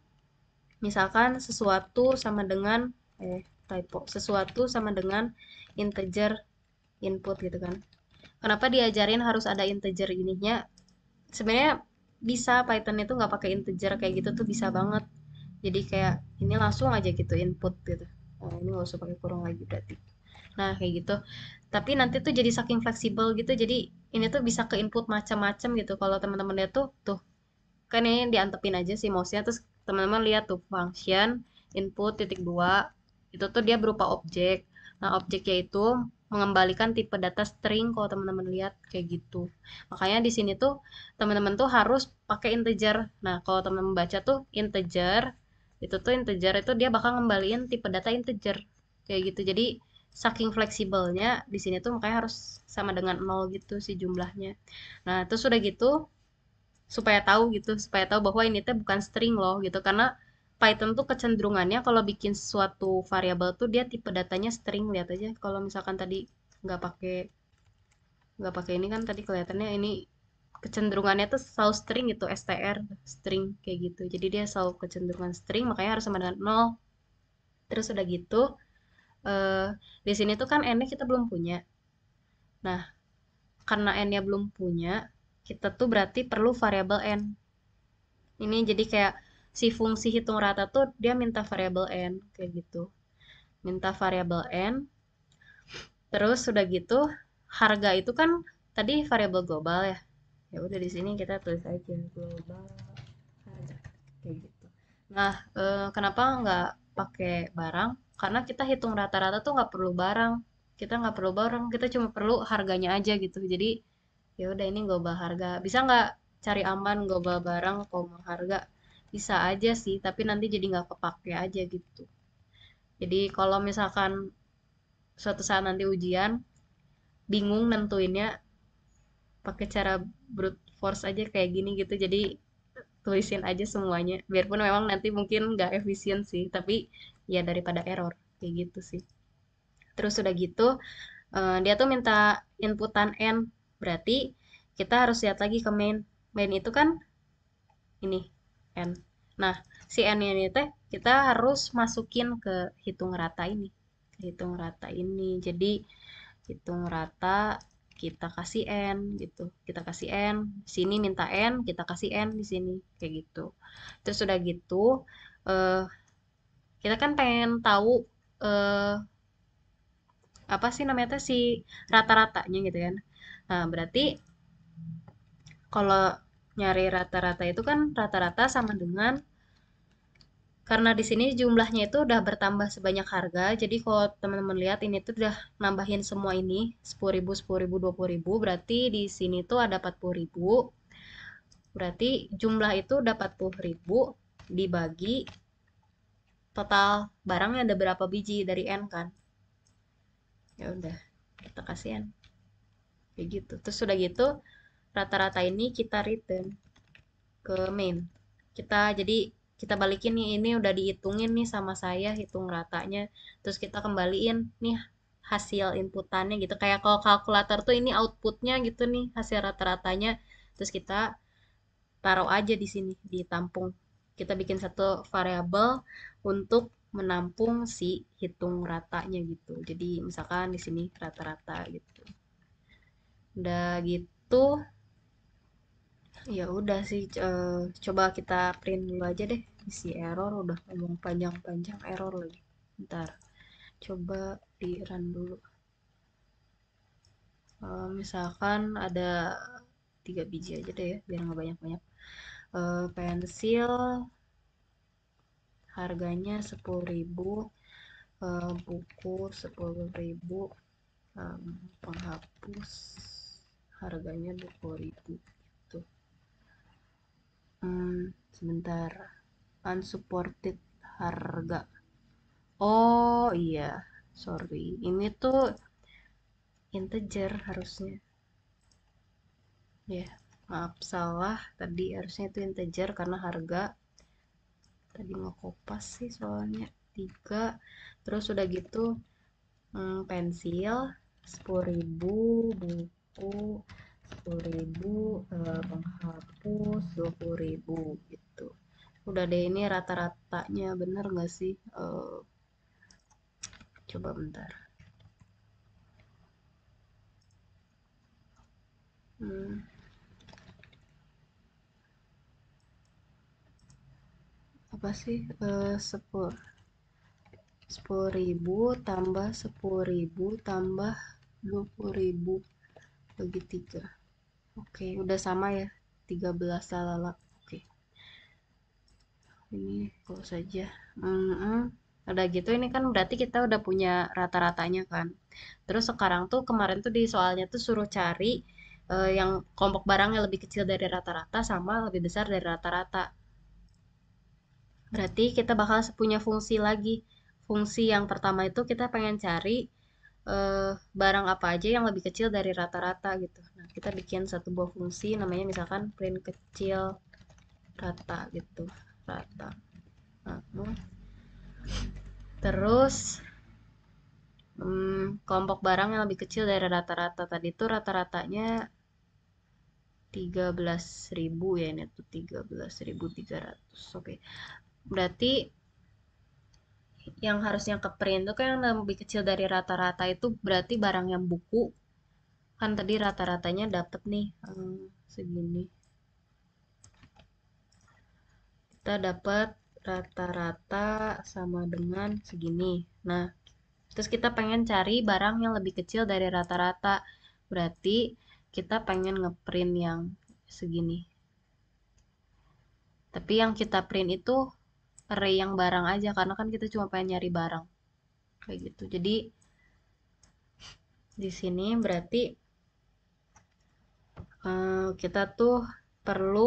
misalkan sesuatu sama dengan eh typo sesuatu sama dengan integer input gitu kan kenapa diajarin harus ada integer ininya sebenarnya bisa Python itu nggak pakai integer kayak gitu tuh bisa banget jadi kayak ini langsung aja gitu input gitu nah, ini nggak usah pakai kurung lagi berarti nah kayak gitu tapi nanti tuh jadi saking fleksibel gitu jadi ini tuh bisa ke input macam-macam gitu kalau teman-teman lihat tuh tuh kan ini diantepin aja sih mouse-nya terus teman-teman lihat tuh function input titik dua itu tuh dia berupa objek nah objeknya itu mengembalikan tipe data string kalau teman-teman lihat kayak gitu makanya di sini tuh teman-teman tuh harus pakai integer nah kalau teman-teman baca tuh integer itu tuh integer itu dia bakal ngembaliin tipe data integer kayak gitu jadi saking fleksibelnya di sini tuh makanya harus sama dengan nol gitu si jumlahnya nah itu sudah gitu supaya tahu gitu supaya tahu bahwa ini teh bukan string loh gitu karena Python tuh kecenderungannya kalau bikin suatu variabel tuh dia tipe datanya string lihat aja kalau misalkan tadi nggak pakai nggak pakai ini kan tadi kelihatannya ini kecenderungannya tuh selalu string gitu str string kayak gitu jadi dia selalu kecenderungan string makanya harus sama dengan nol terus udah gitu eh, di sini tuh kan n nya kita belum punya nah karena n nya belum punya kita tuh berarti perlu variabel n. Ini jadi kayak si fungsi hitung rata tuh dia minta variabel n kayak gitu. Minta variabel n. Terus sudah gitu harga itu kan tadi variabel global ya. Ya udah di sini kita tulis aja global harga kayak gitu. Nah, eh, kenapa nggak pakai barang? Karena kita hitung rata-rata tuh nggak perlu barang. Kita nggak perlu barang, kita cuma perlu harganya aja gitu. Jadi ya udah ini gak harga bisa nggak cari aman gak bawa barang koma harga bisa aja sih tapi nanti jadi nggak kepake aja gitu jadi kalau misalkan suatu saat nanti ujian bingung nentuinnya pakai cara brute force aja kayak gini gitu jadi tulisin aja semuanya biarpun memang nanti mungkin nggak efisien sih tapi ya daripada error kayak gitu sih terus sudah gitu eh, dia tuh minta inputan n Berarti kita harus lihat lagi ke main. Main itu kan ini n. Nah, si n ini teh kita harus masukin ke hitung rata ini. Ke hitung rata ini. Jadi hitung rata kita kasih n gitu. Kita kasih n, sini minta n, kita kasih n di sini kayak gitu. Terus sudah gitu eh kita kan pengen tahu eh apa sih namanya si rata-ratanya gitu kan. Ya Nah, berarti kalau nyari rata-rata itu kan rata-rata sama dengan karena di sini jumlahnya itu udah bertambah sebanyak harga. Jadi kalau teman-teman lihat ini tuh udah nambahin semua ini 10.000, 10.000, 20.000. Berarti di sini tuh ada 40.000. Berarti jumlah itu dapat 40.000 dibagi total barangnya ada berapa biji dari n kan. Ya udah, kita kasih kayak gitu terus sudah gitu rata-rata ini kita return ke main kita jadi kita balikin nih ini udah dihitungin nih sama saya hitung ratanya terus kita kembaliin nih hasil inputannya gitu kayak kalau kalkulator tuh ini outputnya gitu nih hasil rata-ratanya terus kita taruh aja di sini ditampung kita bikin satu variabel untuk menampung si hitung ratanya gitu jadi misalkan di sini rata-rata gitu udah gitu ya udah sih eh, coba kita print dulu aja deh isi error udah ngomong panjang-panjang error lagi ntar coba di run dulu uh, misalkan ada tiga biji aja deh ya biar nggak banyak-banyak eh, pensil harganya 10.000 uh, buku 10.000 um, penghapus harganya 20000 gitu hmm, sebentar unsupported harga oh iya sorry ini tuh integer harusnya ya yeah, maaf salah tadi harusnya itu integer karena harga tadi mau kopas sih soalnya tiga terus udah gitu hmm, pensil 10.000 buku aku 10.000 eh, penghapus 20.000 gitu udah deh ini rata-ratanya bener gak sih uh, coba bentar hmm. apa sih eh, sepuluh sepuluh ribu tambah ribu tambah dua puluh ribu bagi tiga oke udah sama ya 13 salala. oke ini kalau saja mm udah gitu ini kan berarti kita udah punya rata-ratanya kan terus sekarang tuh kemarin tuh di soalnya tuh suruh cari uh, yang kelompok barang yang lebih kecil dari rata-rata sama lebih besar dari rata-rata berarti kita bakal punya fungsi lagi fungsi yang pertama itu kita pengen cari uh, barang apa aja yang lebih kecil dari rata-rata gitu. Nah, kita bikin satu buah fungsi namanya misalkan print kecil rata gitu, rata. Nah, hmm. terus hmm, kelompok barang yang lebih kecil dari rata-rata tadi itu rata-ratanya 13.000 ya ini tuh 13.300. Oke. Okay. Berarti yang harusnya ke print itu kan yang lebih kecil dari rata-rata itu berarti barang yang buku kan tadi rata-ratanya dapat nih hmm, segini kita dapat rata-rata sama dengan segini nah terus kita pengen cari barang yang lebih kecil dari rata-rata berarti kita pengen ngeprint yang segini tapi yang kita print itu spray yang barang aja karena kan kita cuma pengen nyari barang kayak gitu jadi di sini berarti uh, kita tuh perlu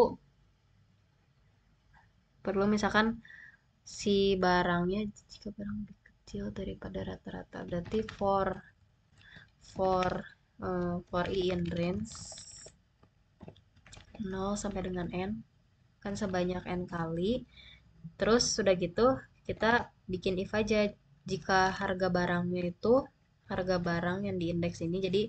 perlu misalkan si barangnya jika barang lebih kecil daripada rata-rata berarti for for uh, for i in range 0 sampai dengan n kan sebanyak n kali Terus sudah gitu kita bikin if aja jika harga barangnya itu harga barang yang diindeks ini jadi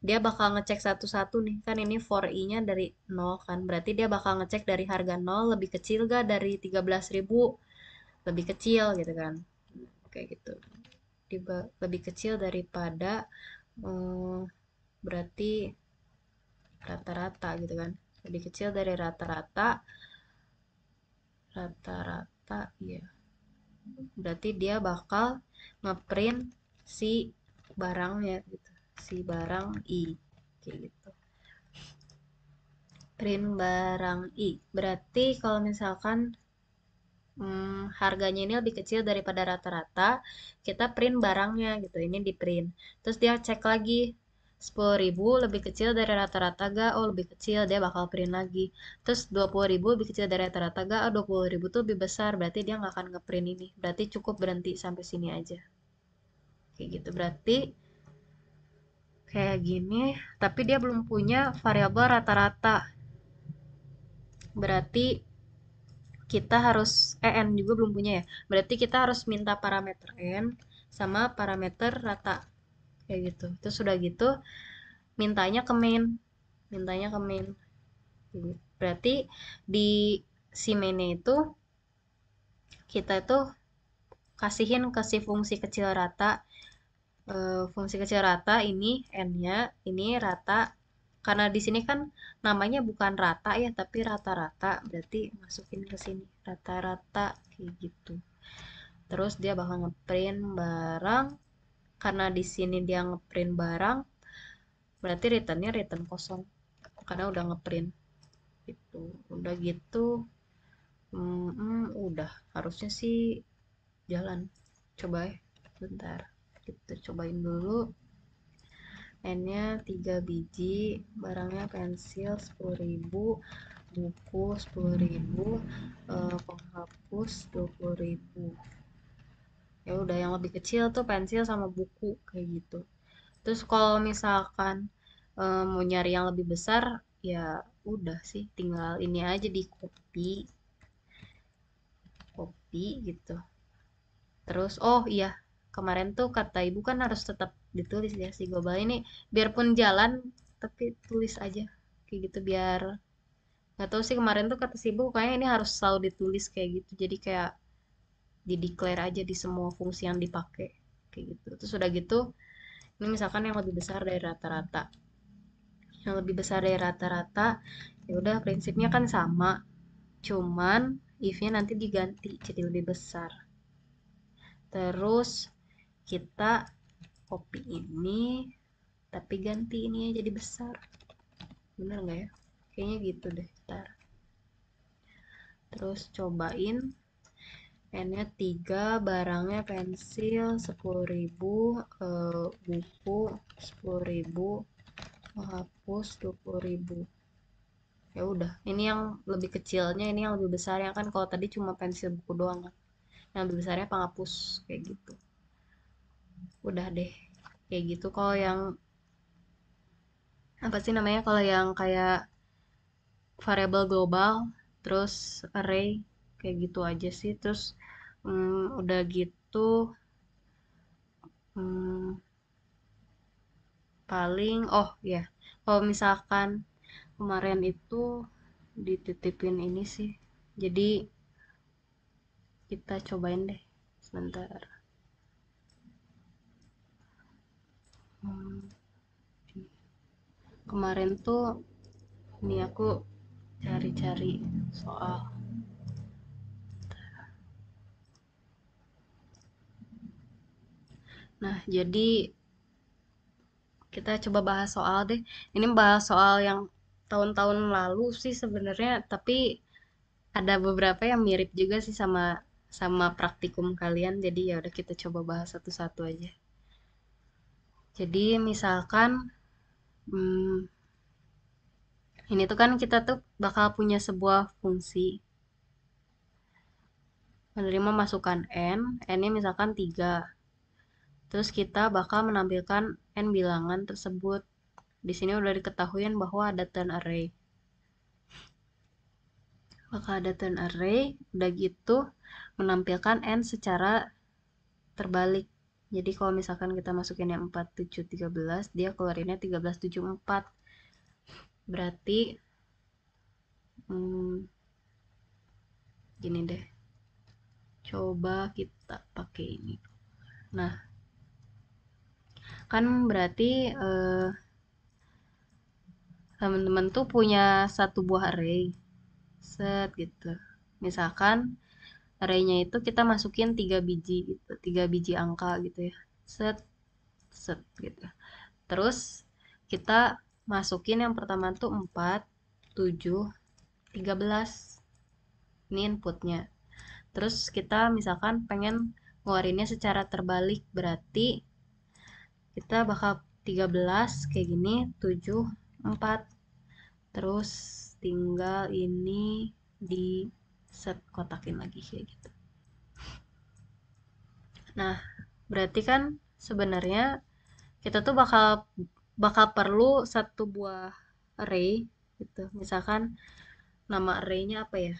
dia bakal ngecek satu-satu nih kan ini for i nya dari 0 kan berarti dia bakal ngecek dari harga 0 lebih kecil ga dari 13.000 lebih kecil gitu kan kayak gitu lebih kecil daripada eh, berarti rata-rata gitu kan lebih kecil dari rata-rata rata-rata ya berarti dia bakal ngeprint si barangnya gitu si barang i kayak gitu print barang i berarti kalau misalkan hmm, harganya ini lebih kecil daripada rata-rata kita print barangnya gitu ini di print terus dia cek lagi ribu lebih kecil dari rata-rata ga oh lebih kecil dia bakal print lagi terus ribu lebih kecil dari rata-rata ga oh ribu tuh lebih besar berarti dia nggak akan ngeprint ini berarti cukup berhenti sampai sini aja kayak gitu berarti kayak gini tapi dia belum punya variabel rata-rata berarti kita harus eh, n juga belum punya ya berarti kita harus minta parameter n sama parameter rata kayak gitu itu sudah gitu mintanya ke main mintanya ke main berarti di si mainnya itu kita itu kasihin ke si fungsi kecil rata e, fungsi kecil rata ini n-nya ini rata karena di sini kan namanya bukan rata ya tapi rata-rata berarti masukin ke sini rata-rata kayak gitu terus dia bakal ngeprint barang karena di sini dia ngeprint barang berarti returnnya return kosong karena udah ngeprint itu udah gitu hmm, hmm, udah harusnya sih jalan coba ya bentar kita gitu, cobain dulu N-nya 3 biji, barangnya pensil 10.000, buku 10.000, ribu eh, penghapus 20.000 ya udah yang lebih kecil tuh pensil sama buku kayak gitu terus kalau misalkan e, mau nyari yang lebih besar ya udah sih tinggal ini aja di copy copy gitu terus oh iya kemarin tuh kata ibu kan harus tetap ditulis ya si global ini biarpun jalan tapi tulis aja kayak gitu biar nggak tahu sih kemarin tuh kata si ibu kayaknya ini harus selalu ditulis kayak gitu jadi kayak di declare aja di semua fungsi yang dipakai kayak gitu terus sudah gitu ini misalkan yang lebih besar dari rata-rata yang lebih besar dari rata-rata ya udah prinsipnya kan sama cuman if-nya nanti diganti jadi lebih besar terus kita copy ini tapi ganti ini jadi besar bener nggak ya kayaknya gitu deh ntar terus cobain N-nya 3, barangnya pensil 10.000, eh, buku 10.000, hapus 20.000. Ya udah, ini yang lebih kecilnya, ini yang lebih besar yang kan kalau tadi cuma pensil buku doang kan. Yang lebih besarnya penghapus kayak gitu. Udah deh. Kayak gitu kalau yang apa sih namanya kalau yang kayak variabel global terus array kayak gitu aja sih terus hmm, udah gitu hmm, paling oh ya yeah. kalau misalkan kemarin itu dititipin ini sih jadi kita cobain deh sebentar hmm. kemarin tuh ini aku cari-cari soal Nah, jadi kita coba bahas soal deh. Ini bahas soal yang tahun-tahun lalu sih sebenarnya, tapi ada beberapa yang mirip juga sih sama sama praktikum kalian. Jadi ya udah kita coba bahas satu-satu aja. Jadi misalkan hmm, ini tuh kan kita tuh bakal punya sebuah fungsi menerima masukan n, n-nya misalkan 3 Terus kita bakal menampilkan n bilangan tersebut. Di sini udah diketahui bahwa ada turn array. Bakal ada turn array, udah gitu menampilkan n secara terbalik. Jadi kalau misalkan kita masukin yang 4, 7, 13, dia keluarinnya 13, 7, 4. Berarti, hmm, gini deh. Coba kita pakai ini. Nah, kan berarti teman eh, teman-teman tuh punya satu buah array set gitu misalkan arraynya itu kita masukin tiga biji gitu tiga biji angka gitu ya set set gitu terus kita masukin yang pertama tuh 4 7 13 ini inputnya terus kita misalkan pengen ngeluarinnya secara terbalik berarti kita bakal 13 kayak gini 7 4 terus tinggal ini di set kotakin lagi kayak gitu nah berarti kan sebenarnya kita tuh bakal bakal perlu satu buah array gitu misalkan nama arraynya apa ya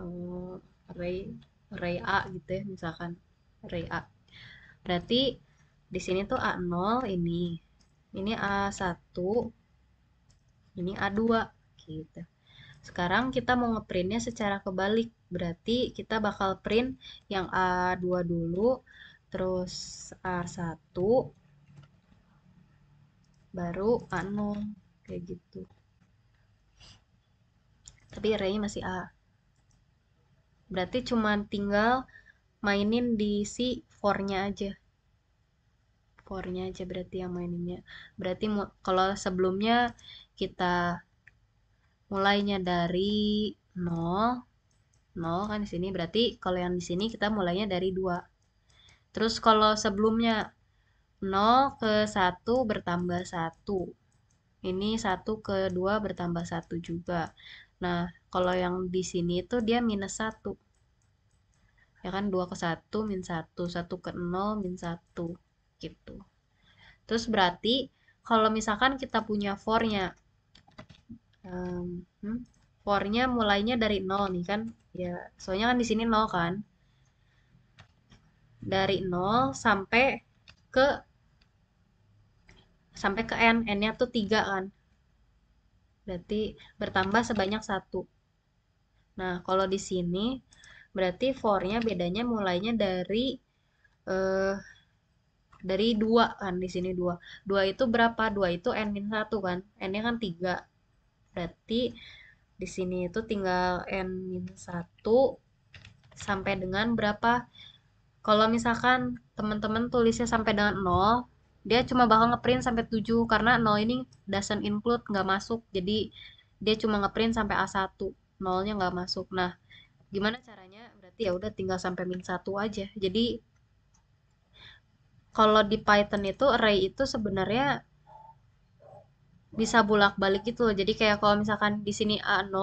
oh, eh, array array A gitu ya misalkan array A berarti di sini tuh A0 ini. Ini A1, ini A2 gitu. Sekarang kita mau ngeprintnya secara kebalik. Berarti kita bakal print yang A2 dulu, terus A1, baru A0 kayak gitu. Tapi array masih A. Berarti cuma tinggal mainin di si for aja core-nya aja berarti yang maininnya. Berarti kalau sebelumnya kita mulainya dari 0 0 kan di sini berarti kalau yang di sini kita mulainya dari 2. Terus kalau sebelumnya 0 ke 1 bertambah 1. Ini 1 ke 2 bertambah 1 juga. Nah, kalau yang di sini itu dia minus 1 ya kan 2 ke 1 min 1 1 ke 0 min 1 gitu. Terus berarti kalau misalkan kita punya for-nya um, for-nya mulainya dari nol nih kan. Ya, soalnya kan di sini 0 kan. Dari nol sampai ke sampai ke n, n-nya tuh tiga kan. Berarti bertambah sebanyak satu. Nah, kalau di sini berarti for-nya bedanya mulainya dari eh, dari dua kan di sini dua dua itu berapa dua itu n minus satu kan n nya kan tiga berarti di sini itu tinggal n minus satu sampai dengan berapa kalau misalkan teman-teman tulisnya sampai dengan nol dia cuma bakal ngeprint sampai tujuh karena nol ini doesn't include nggak masuk jadi dia cuma ngeprint sampai a satu nolnya nggak masuk nah gimana caranya berarti ya udah tinggal sampai minus satu aja jadi kalau di Python itu array itu sebenarnya bisa bolak-balik gitu loh. Jadi kayak kalau misalkan di sini A0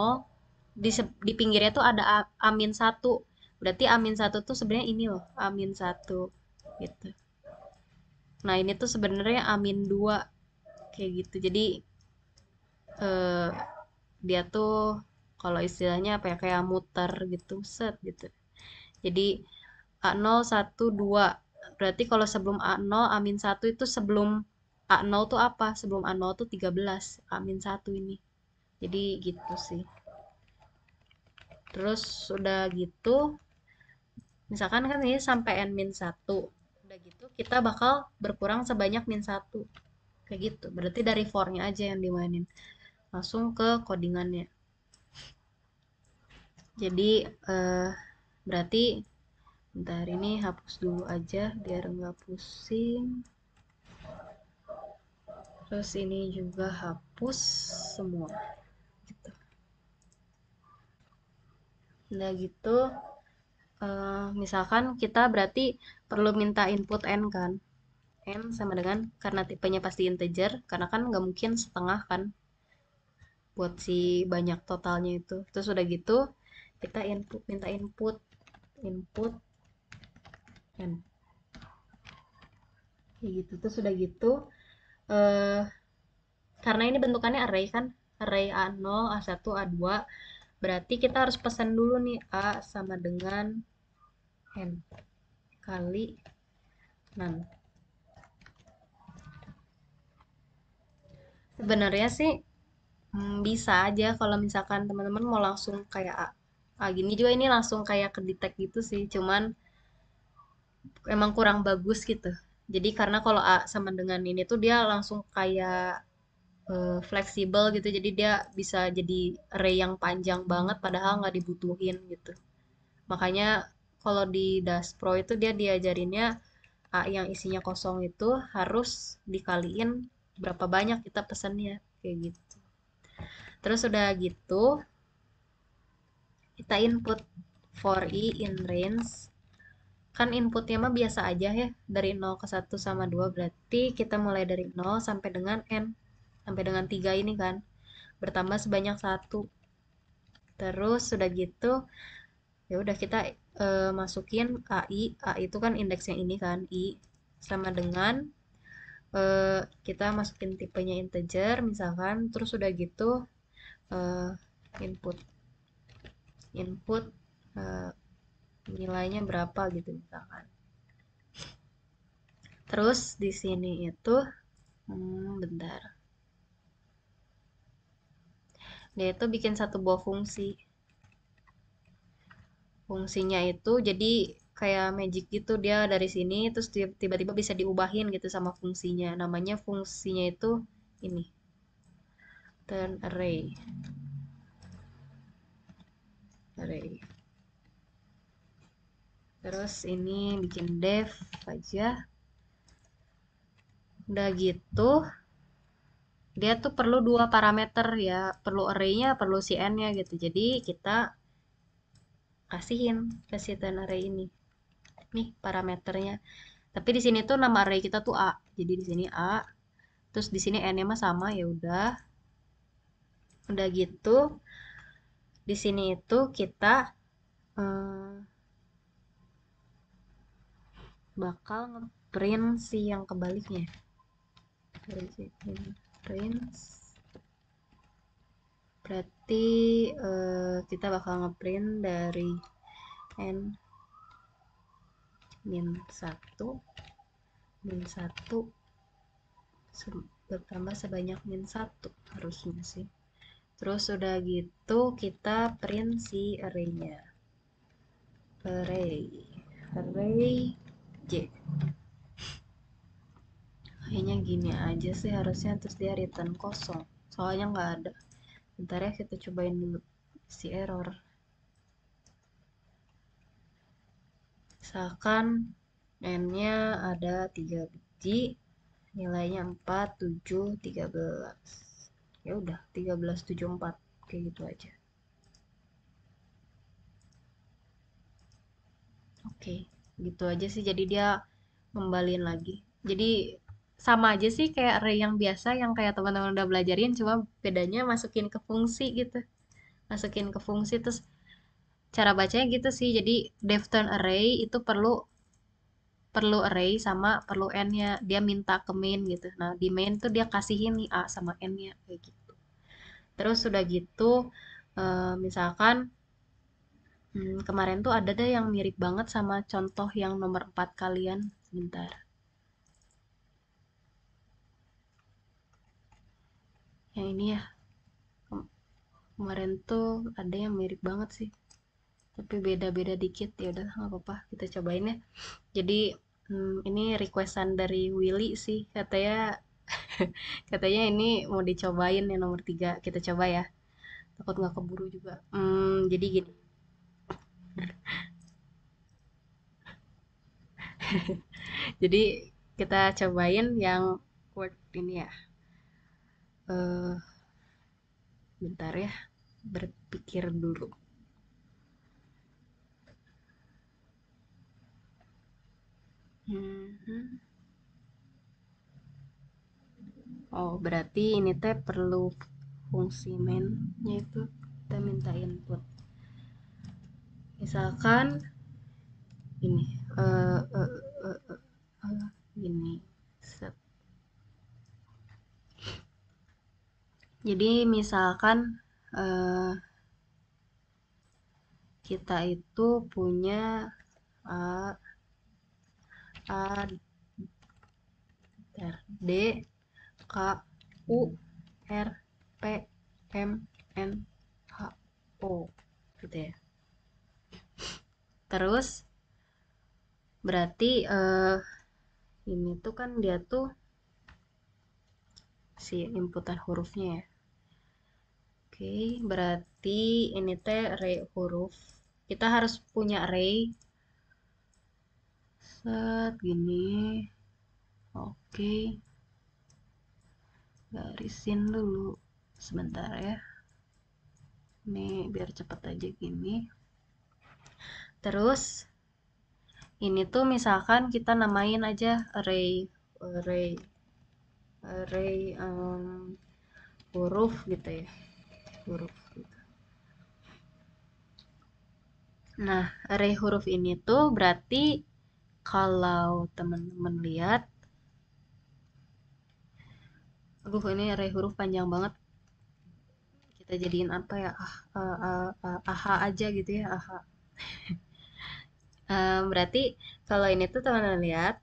di, di pinggirnya tuh ada A, amin 1. Berarti amin 1 tuh sebenarnya ini loh, amin 1 gitu. Nah, ini tuh sebenarnya amin 2 kayak gitu. Jadi eh dia tuh kalau istilahnya apa ya kayak muter gitu, set gitu. Jadi A0 1 2 berarti kalau sebelum A0 amin 1 itu sebelum A0 tuh apa? Sebelum A0 tuh 13, amin 1 ini. Jadi gitu sih. Terus sudah gitu misalkan kan ini sampai n min 1. Udah gitu kita bakal berkurang sebanyak min 1. Kayak gitu. Berarti dari for aja yang dimainin. Langsung ke codingannya. Jadi eh, berarti bentar ini hapus dulu aja biar nggak pusing terus ini juga hapus semua gitu. nah gitu uh, misalkan kita berarti perlu minta input n kan n sama dengan karena tipenya pasti integer karena kan nggak mungkin setengah kan buat si banyak totalnya itu terus udah gitu kita input minta input input N kan. kayak gitu terus sudah gitu eh, karena ini bentukannya array kan array A0 A1 A2 berarti kita harus pesan dulu nih A sama dengan N kali nan sebenarnya sih hmm, bisa aja kalau misalkan teman-teman mau langsung kayak A. A gini juga ini langsung kayak ke detect gitu sih cuman emang kurang bagus gitu. Jadi karena kalau A sama dengan ini tuh dia langsung kayak uh, fleksibel gitu. Jadi dia bisa jadi array yang panjang banget padahal nggak dibutuhin gitu. Makanya kalau di Pro itu dia diajarinnya A yang isinya kosong itu harus dikaliin berapa banyak kita pesannya kayak gitu. Terus udah gitu kita input for i e in range kan inputnya mah biasa aja ya dari 0 ke 1 sama 2 berarti kita mulai dari 0 sampai dengan n sampai dengan 3 ini kan bertambah sebanyak 1 terus sudah gitu ya udah kita e, masukin AI a itu kan indeks yang ini kan I sama dengan e, kita masukin tipenya integer misalkan terus sudah gitu e, input input e, nilainya berapa gitu misalkan. Terus di sini itu hmm, bentar. Dia itu bikin satu buah fungsi. Fungsinya itu jadi kayak magic gitu dia dari sini terus tiba-tiba bisa diubahin gitu sama fungsinya. Namanya fungsinya itu ini. Turn array. Array terus ini bikin dev aja udah gitu dia tuh perlu dua parameter ya perlu arraynya perlu cn nya gitu jadi kita kasihin ke cn array ini nih parameternya tapi di sini tuh nama array kita tuh a jadi di sini a terus di sini n nya mah sama ya udah udah gitu di sini itu kita hmm, bakal ngeprint si yang kebaliknya print berarti uh, kita bakal ngeprint dari n min 1 min 1 se bertambah sebanyak min 1 harusnya sih terus udah gitu kita print si arraynya array array C kayaknya gini aja sih harusnya terus dia return kosong soalnya nggak ada bentar ya kita cobain dulu si error misalkan n nya ada 3 biji nilainya 4, 7, 13 ya udah 13, 7, 4 kayak gitu aja oke okay gitu aja sih jadi dia ngembalin lagi jadi sama aja sih kayak array yang biasa yang kayak teman-teman udah belajarin cuma bedanya masukin ke fungsi gitu masukin ke fungsi terus cara bacanya gitu sih jadi defturn array itu perlu perlu array sama perlu n-nya dia minta ke main gitu nah di main tuh dia kasihin nih a sama n-nya kayak gitu terus sudah gitu eh, misalkan Hmm, kemarin tuh ada deh yang mirip banget sama contoh yang nomor 4 kalian. sebentar. Yang ini ya. Kemarin tuh ada yang mirip banget sih. Tapi beda-beda dikit ya udah nggak apa-apa, kita cobain ya. Jadi hmm, ini requestan dari Willy sih, katanya katanya ini mau dicobain yang nomor 3. Kita coba ya. Takut nggak keburu juga. Hmm, jadi gini Jadi kita cobain yang word ini ya. Uh, bentar ya, berpikir dulu. Mm-hmm. Oh, berarti ini teh perlu fungsi mainnya itu kita minta input misalkan ini uh, uh, uh, uh, uh, gini Set. jadi misalkan uh, kita itu punya a a r d k u r p m n h o gitu ya terus berarti uh, ini tuh kan dia tuh si inputan hurufnya ya oke okay, berarti ini teh array huruf kita harus punya array set gini oke okay. garisin dulu sebentar ya ini biar cepet aja gini Terus ini tuh misalkan kita namain aja array array array um, huruf gitu ya huruf gitu. nah array huruf ini tuh berarti kalau teman-teman lihat aduh ini array huruf panjang banget kita jadiin apa ya ah, ah, ah, ah aha ah aja gitu ya aha ah. um, berarti kalau ini tuh teman-teman lihat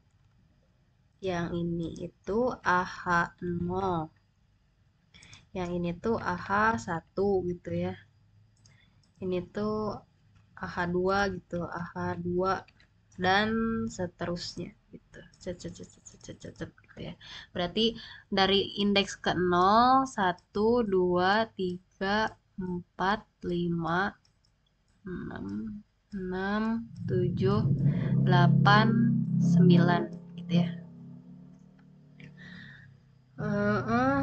yang ini itu AH0 yang ini tuh AH1 gitu ya ini tuh AH2 gitu AH2 dan seterusnya gitu gitu ya berarti dari indeks ke 0 1 2 3 4 5 6 6, 7, 8, 9 gitu ya uh, uh,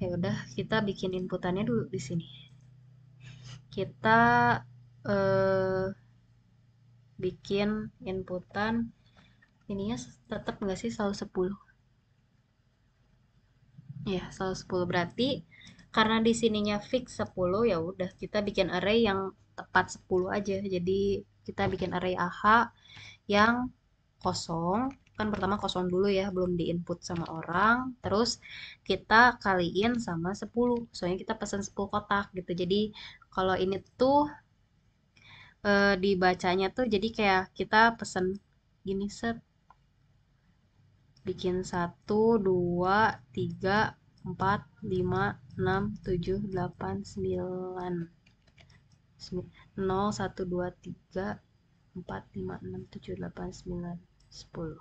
ya udah kita bikin inputannya dulu di sini kita uh, bikin inputan ininya tetap enggak sih selalu 10 ya selalu 10 berarti karena di sininya fix 10 ya udah kita bikin array yang tepat 10 aja jadi kita bikin array AH yang kosong kan pertama kosong dulu ya belum di input sama orang terus kita kaliin sama 10 soalnya kita pesan 10 kotak gitu jadi kalau ini tuh e, dibacanya tuh jadi kayak kita pesan gini set bikin 1 2 3 4 5 6 7 8 9 0, 1, 2, 3, 4, 5, 6, 7, 8, 9, 10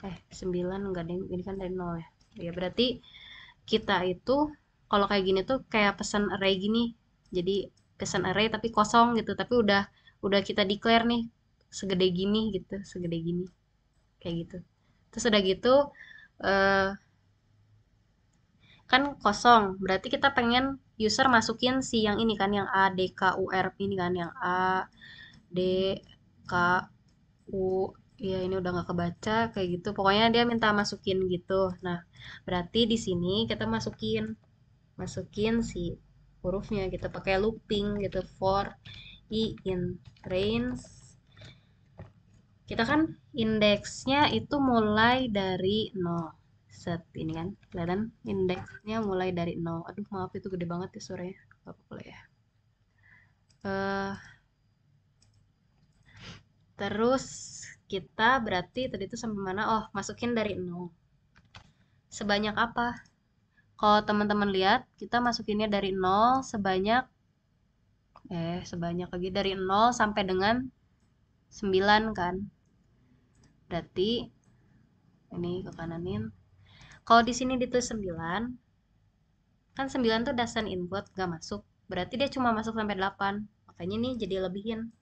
eh 9 enggak deh ini kan dari 0 ya ya berarti kita itu kalau kayak gini tuh kayak pesan array gini jadi pesan array tapi kosong gitu tapi udah udah kita declare nih segede gini gitu segede gini kayak gitu terus udah gitu eh, kan kosong berarti kita pengen user masukin si yang ini kan yang A D K U R ini kan yang A D K U ya ini udah nggak kebaca kayak gitu pokoknya dia minta masukin gitu nah berarti di sini kita masukin masukin si hurufnya kita gitu, pakai looping gitu for i in range kita kan indeksnya itu mulai dari nol set ini kan kelihatan indeksnya mulai dari 0 aduh maaf itu gede banget ya sore, gak apa ya uh, terus kita berarti tadi itu sampai mana oh masukin dari 0 sebanyak apa kalau teman-teman lihat kita masukinnya dari 0 sebanyak eh sebanyak lagi dari 0 sampai dengan 9 kan berarti ini ke kananin kalau di sini ditulis 9, kan 9 tuh dasar input gak masuk. Berarti dia cuma masuk sampai 8. Makanya ini jadi lebihin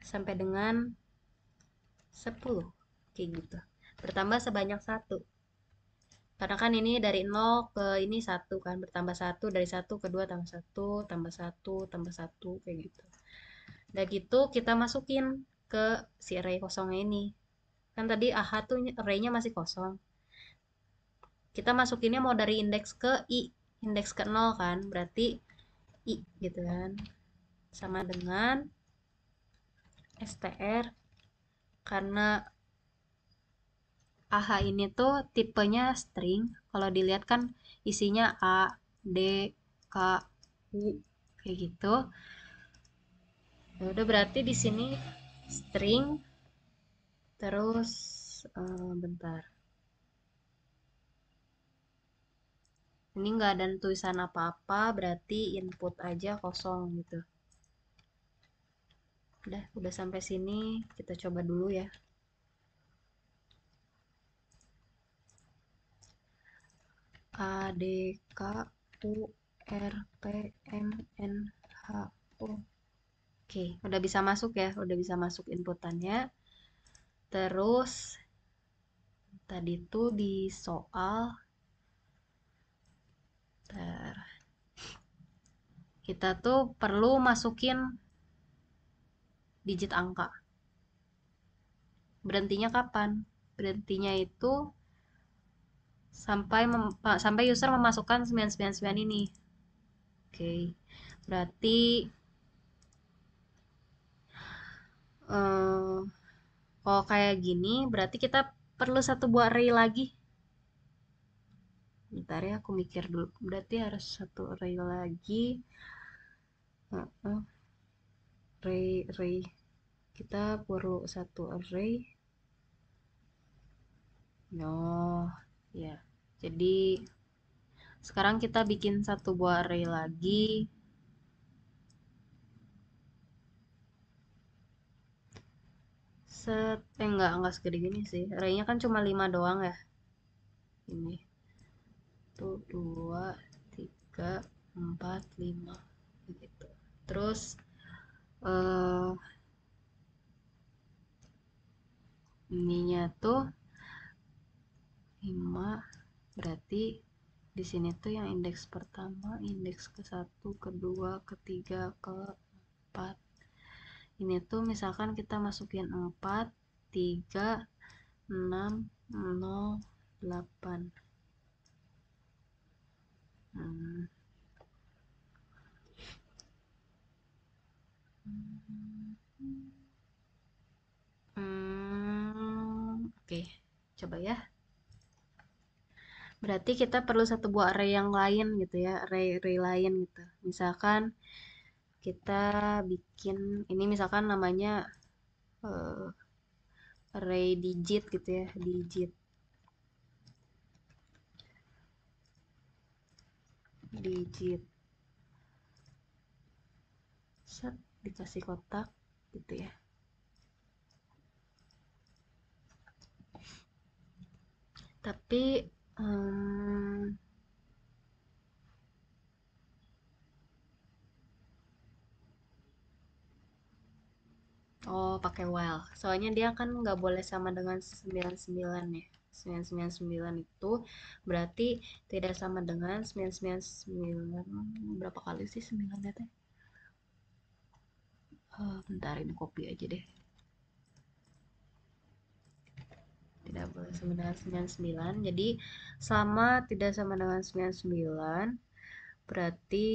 sampai dengan 10. Kayak gitu. Bertambah sebanyak 1. Karena kan ini dari 0 ke ini 1 kan. Bertambah 1, dari 1 ke 2 tambah 1, tambah 1, tambah 1, kayak gitu. Dan gitu kita masukin ke si array kosongnya ini. Kan tadi AH tuh array-nya masih kosong kita masukinnya mau dari indeks ke i indeks ke 0 kan berarti i gitu kan sama dengan str karena AH ini tuh tipenya string. Kalau dilihat kan isinya A, D, K, U kayak gitu. Ya udah berarti di sini string terus uh, bentar. ini nggak ada tulisan apa-apa berarti input aja kosong gitu udah udah sampai sini kita coba dulu ya A D K U R P M N H O Oke, udah bisa masuk ya, udah bisa masuk inputannya. Terus tadi tuh di soal Bentar. kita tuh perlu masukin digit angka berhentinya kapan berhentinya itu sampai mem, sampai user memasukkan 999 ini. Oke. Okay. Berarti eh, kalau kayak gini berarti kita perlu satu buah array lagi bentar ya aku mikir dulu berarti harus satu ray lagi uh -uh. ray ray kita perlu satu array no oh, ya yeah. jadi sekarang kita bikin satu buah array lagi set eh enggak enggak segede gini sih arraynya kan cuma lima doang ya ini satu dua tiga empat lima gitu terus uh, ininya tuh lima berarti di sini tuh yang indeks pertama indeks ke satu kedua ketiga keempat ini tuh misalkan kita masukin empat tiga enam nol delapan Hmm, oke, coba ya. Berarti kita perlu satu buah array yang lain gitu ya, array-array lain gitu. Misalkan kita bikin ini misalkan namanya uh, array digit gitu ya, digit. Iya. digit set dikasih kotak gitu ya tapi um, oh pakai while soalnya dia kan nggak boleh sama dengan 99 ya 999 itu berarti tidak sama dengan 999 berapa kali sih 9 ya, teh uh, bentar ini copy aja deh tidak boleh sama dengan 99 jadi sama tidak sama dengan 99 berarti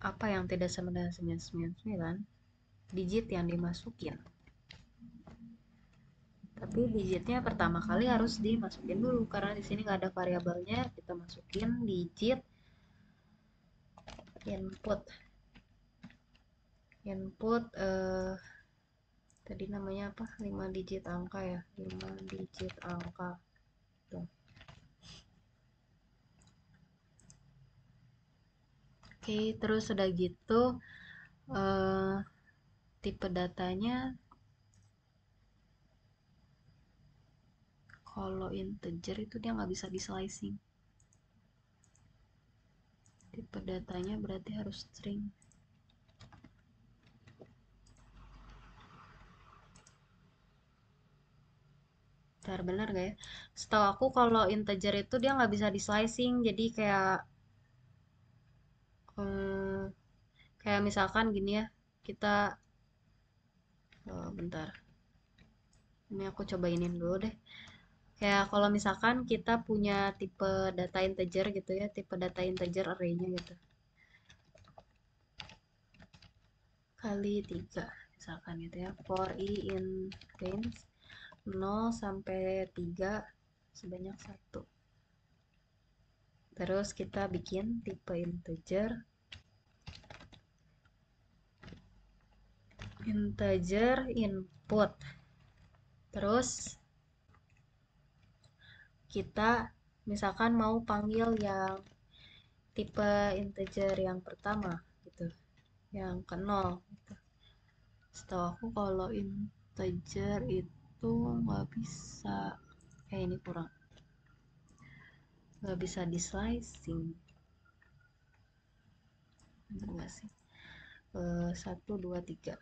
apa yang tidak sama dengan 999 digit yang dimasukin tapi digitnya pertama kali harus dimasukin dulu karena di sini nggak ada variabelnya kita masukin digit input input eh, tadi namanya apa 5 digit angka ya 5 digit angka tuh oke terus sudah gitu eh, tipe datanya kalau integer itu dia nggak bisa di slicing tipe datanya berarti harus string Bentar, bener gak ya? Setahu aku kalau integer itu dia nggak bisa di slicing, jadi kayak hmm, kayak misalkan gini ya, kita oh, bentar. Ini aku cobainin dulu deh ya kalau misalkan kita punya tipe data integer gitu ya tipe data integer arraynya gitu kali tiga misalkan gitu ya for i in range 0 sampai 3 sebanyak satu terus kita bikin tipe integer integer input terus kita misalkan mau panggil yang tipe integer yang pertama gitu yang ke nol gitu. setahu aku kalau integer itu nggak bisa eh ini kurang nggak bisa di slicing bener nggak sih eh, satu dua tiga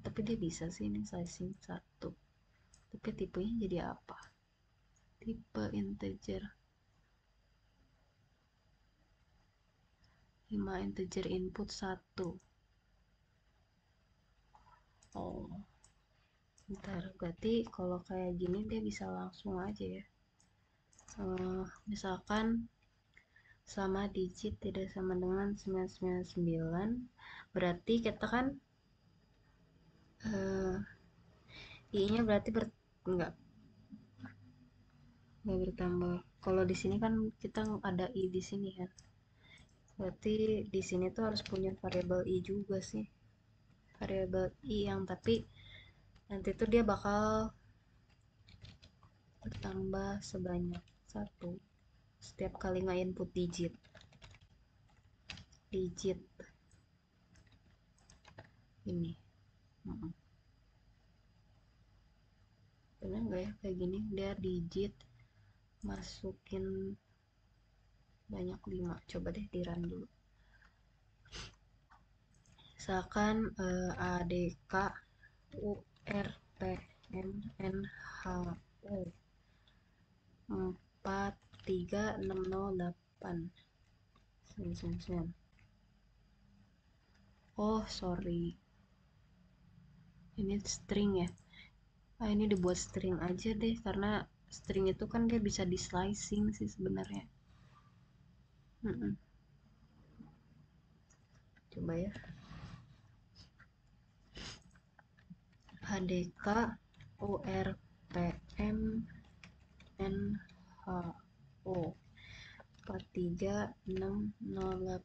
tapi dia bisa sih ini slicing satu tapi tipenya jadi apa tipe integer 5 integer input 1 oh ntar berarti kalau kayak gini dia bisa langsung aja ya uh, misalkan sama digit tidak sama dengan 999 berarti kita kan uh, eh, i nya berarti ber, enggak nggak bertambah kalau di sini kan kita ada i di sini kan berarti di sini tuh harus punya variabel i juga sih variabel i yang tapi nanti tuh dia bakal bertambah sebanyak satu setiap kali nge-input digit digit ini bener nggak ya kayak gini dia digit masukin banyak lima coba deh diran dulu misalkan eh, ADK URPNNHU sembilan oh sorry ini string ya ah, ini dibuat string aja deh karena string itu kan dia bisa di slicing sih sebenarnya mm -mm. coba ya HDK URPM NHO 4360899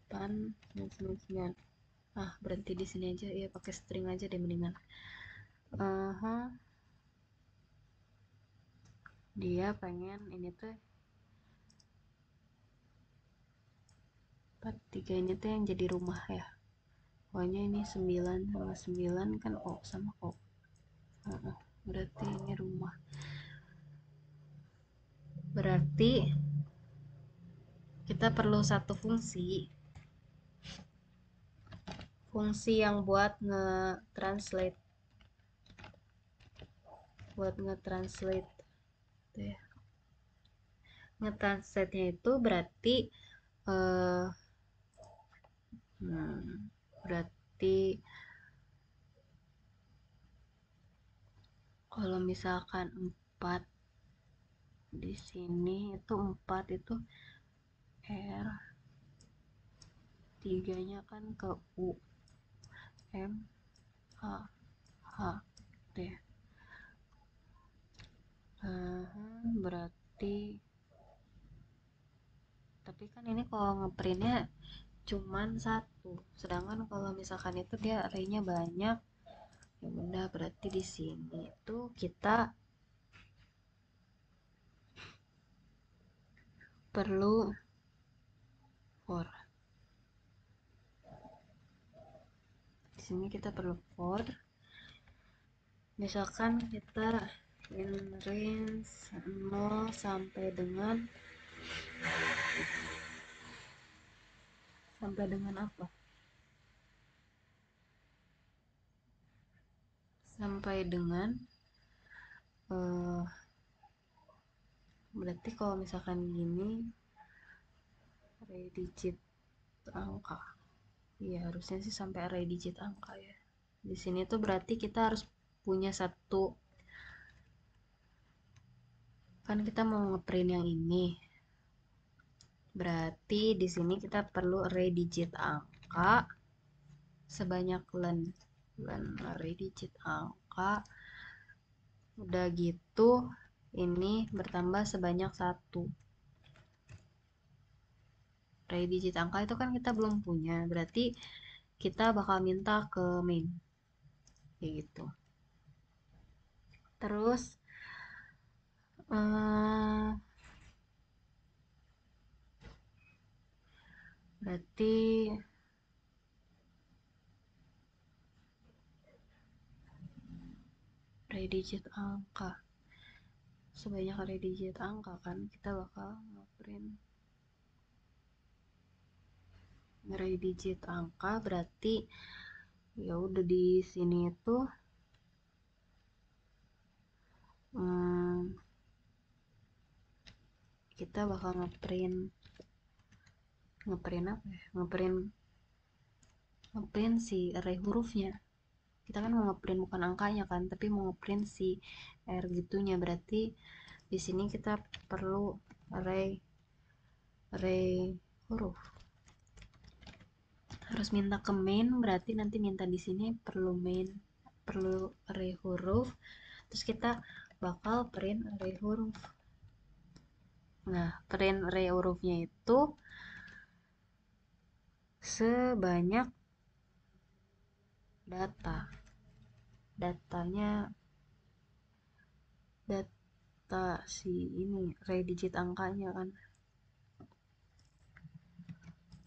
ah berhenti di sini aja ya pakai string aja deh mendingan uh eh, -huh dia pengen ini tuh empat tiga ini tuh yang jadi rumah ya pokoknya ini sembilan sama sembilan kan kok sama kok berarti ini rumah berarti kita perlu satu fungsi fungsi yang buat nge-translate buat nge-translate gitu ya ngetranslate-nya itu berarti uh, hmm, berarti kalau misalkan 4 di sini itu 4 itu R 3 nya kan ke U M A H T Hmm, berarti tapi kan ini kalau ngeprintnya cuman satu sedangkan kalau misalkan itu dia arenya banyak ya bunda berarti di sini itu kita perlu for di sini kita perlu for misalkan kita in range 0 sampai dengan sampai dengan apa sampai dengan uh, berarti kalau misalkan gini array digit angka ya harusnya sih sampai array digit angka ya di sini tuh berarti kita harus punya satu kan kita mau ngeprint yang ini berarti di sini kita perlu array digit angka sebanyak len len array digit angka udah gitu ini bertambah sebanyak satu array digit angka itu kan kita belum punya berarti kita bakal minta ke main kayak gitu terus Eh, berarti ready digit angka sebanyak digit angka kan kita bakal ngeprint digit angka berarti ya udah di sini itu hmm, eh, kita bakal ngeprint ngeprint apa ya ngeprint ngeprint si array hurufnya kita kan mau ngeprint bukan angkanya kan tapi mau ngeprint si r gitunya berarti di sini kita perlu array array huruf harus minta ke main berarti nanti minta di sini perlu main perlu array huruf terus kita bakal print array huruf Nah, print re hurufnya itu sebanyak data. Datanya data si ini Reedigit digit angkanya kan.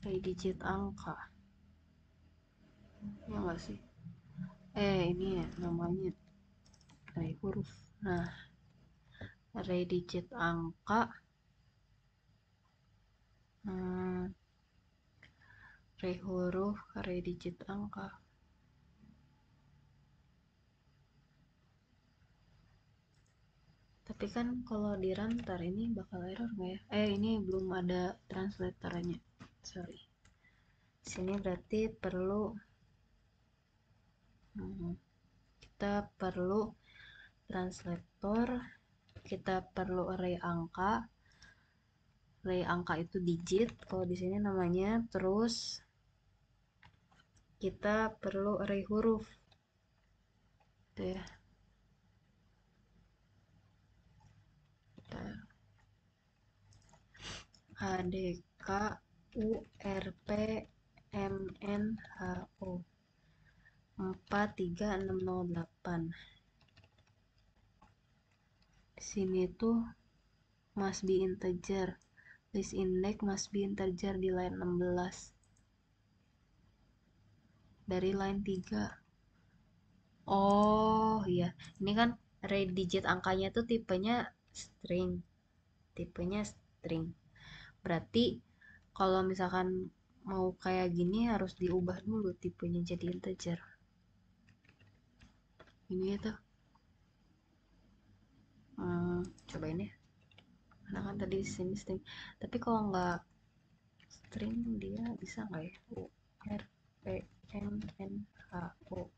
Reedigit digit angka. Ya enggak sih? Eh, ini ya namanya re huruf. Nah, re digit angka Hmm. re huruf re digit angka tapi kan kalau di rantar ini bakal error nggak ya eh ini belum ada translatornya, sorry sini berarti perlu hmm, kita perlu translator kita perlu array angka array angka itu digit kalau di sini namanya terus kita perlu array huruf gitu ya tiga enam nol delapan sini tuh must be integer This index must be integer di line 16 dari line 3 oh iya ini kan array digit angkanya tuh tipenya string tipenya string berarti kalau misalkan mau kayak gini harus diubah dulu tipenya jadi integer ini ya tuh hmm, coba ini ya nah kan tadi sini string tapi kalau nggak string dia bisa nggak ya u oh. r p n n h o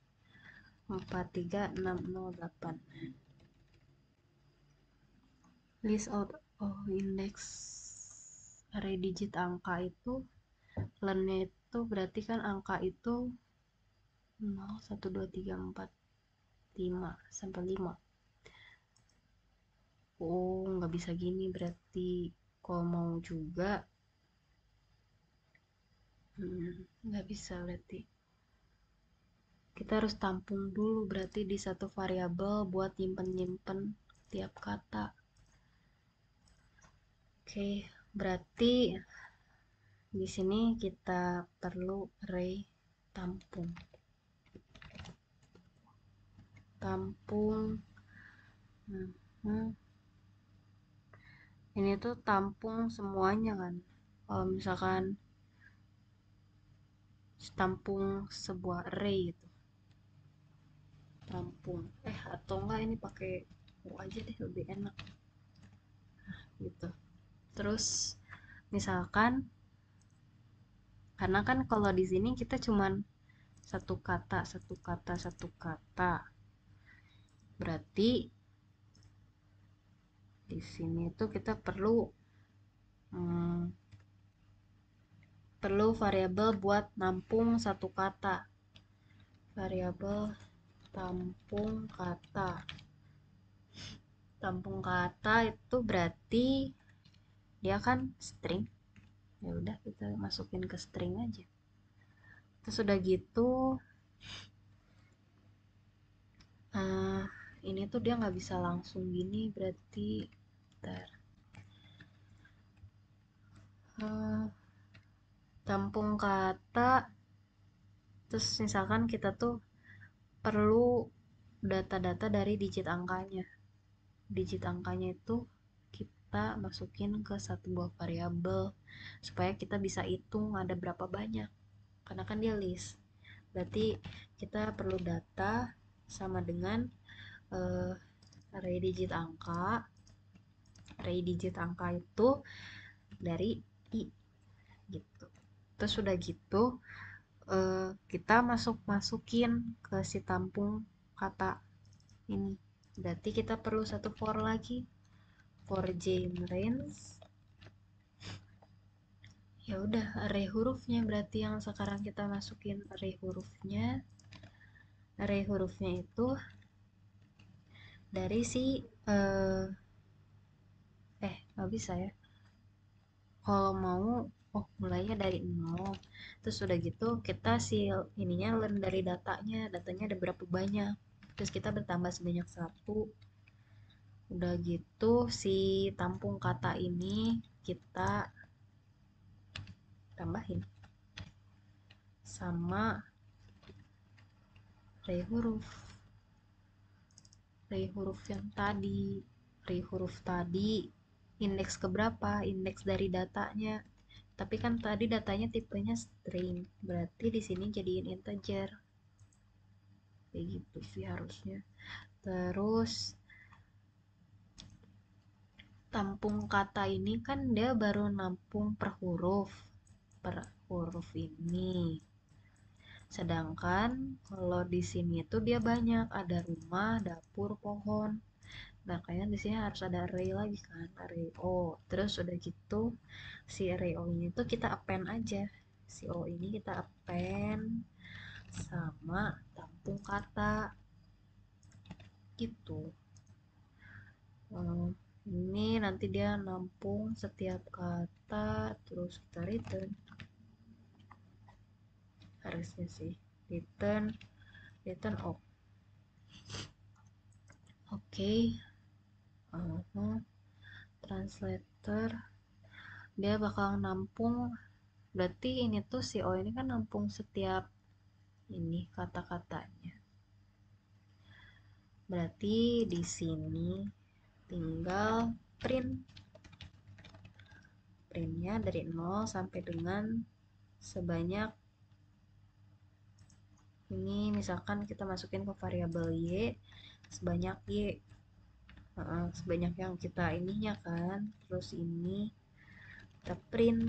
delapan list out oh index array digit angka itu lennya itu berarti kan angka itu 0 1 2 3 4 5 sampai 5 oh nggak bisa gini berarti kalau mau juga hmm, bisa berarti kita harus tampung dulu berarti di satu variabel buat nyimpen-nyimpen tiap kata oke berarti di sini kita perlu array tampung tampung hmm ini tuh tampung semuanya kan kalau misalkan tampung sebuah array gitu tampung eh atau enggak ini pakai U aja deh lebih enak nah, gitu terus misalkan karena kan kalau di sini kita cuman satu kata satu kata satu kata berarti di sini itu kita perlu hmm, perlu variabel buat nampung satu kata variabel tampung kata tampung kata itu berarti dia kan string ya udah kita masukin ke string aja terus sudah gitu uh, ini tuh dia nggak bisa langsung gini berarti ter uh, eh, tampung kata terus misalkan kita tuh perlu data-data dari digit angkanya digit angkanya itu kita masukin ke satu buah variabel supaya kita bisa hitung ada berapa banyak karena kan dia list berarti kita perlu data sama dengan uh, eh, array digit angka array digit angka itu dari i gitu terus sudah gitu uh, kita masuk masukin ke si tampung kata ini berarti kita perlu satu for lagi for range ya udah array hurufnya berarti yang sekarang kita masukin array hurufnya array hurufnya itu dari si uh, eh nggak bisa ya kalau mau oh mulainya dari nol terus sudah gitu kita si ininya learn dari datanya datanya ada berapa banyak terus kita bertambah sebanyak satu udah gitu si tampung kata ini kita tambahin sama re huruf re huruf yang tadi re huruf tadi indeks keberapa indeks dari datanya tapi kan tadi datanya tipenya string berarti di sini jadiin integer kayak gitu sih harusnya terus tampung kata ini kan dia baru nampung per huruf per huruf ini Sedangkan kalau di sini itu dia banyak, ada rumah, dapur, pohon. Nah, kayaknya di sini harus ada array lagi kan, array O. Terus udah gitu si array O ini tuh kita append aja. Si O ini kita append sama tampung kata gitu. Um, ini nanti dia nampung setiap kata terus kita return harusnya sih return return off oke okay. uh -huh. translator dia bakal nampung berarti ini tuh si O ini kan nampung setiap ini kata-katanya berarti di sini tinggal print printnya dari 0 sampai dengan sebanyak ini misalkan kita masukin ke variabel y sebanyak y uh, sebanyak yang kita ininya kan terus ini kita print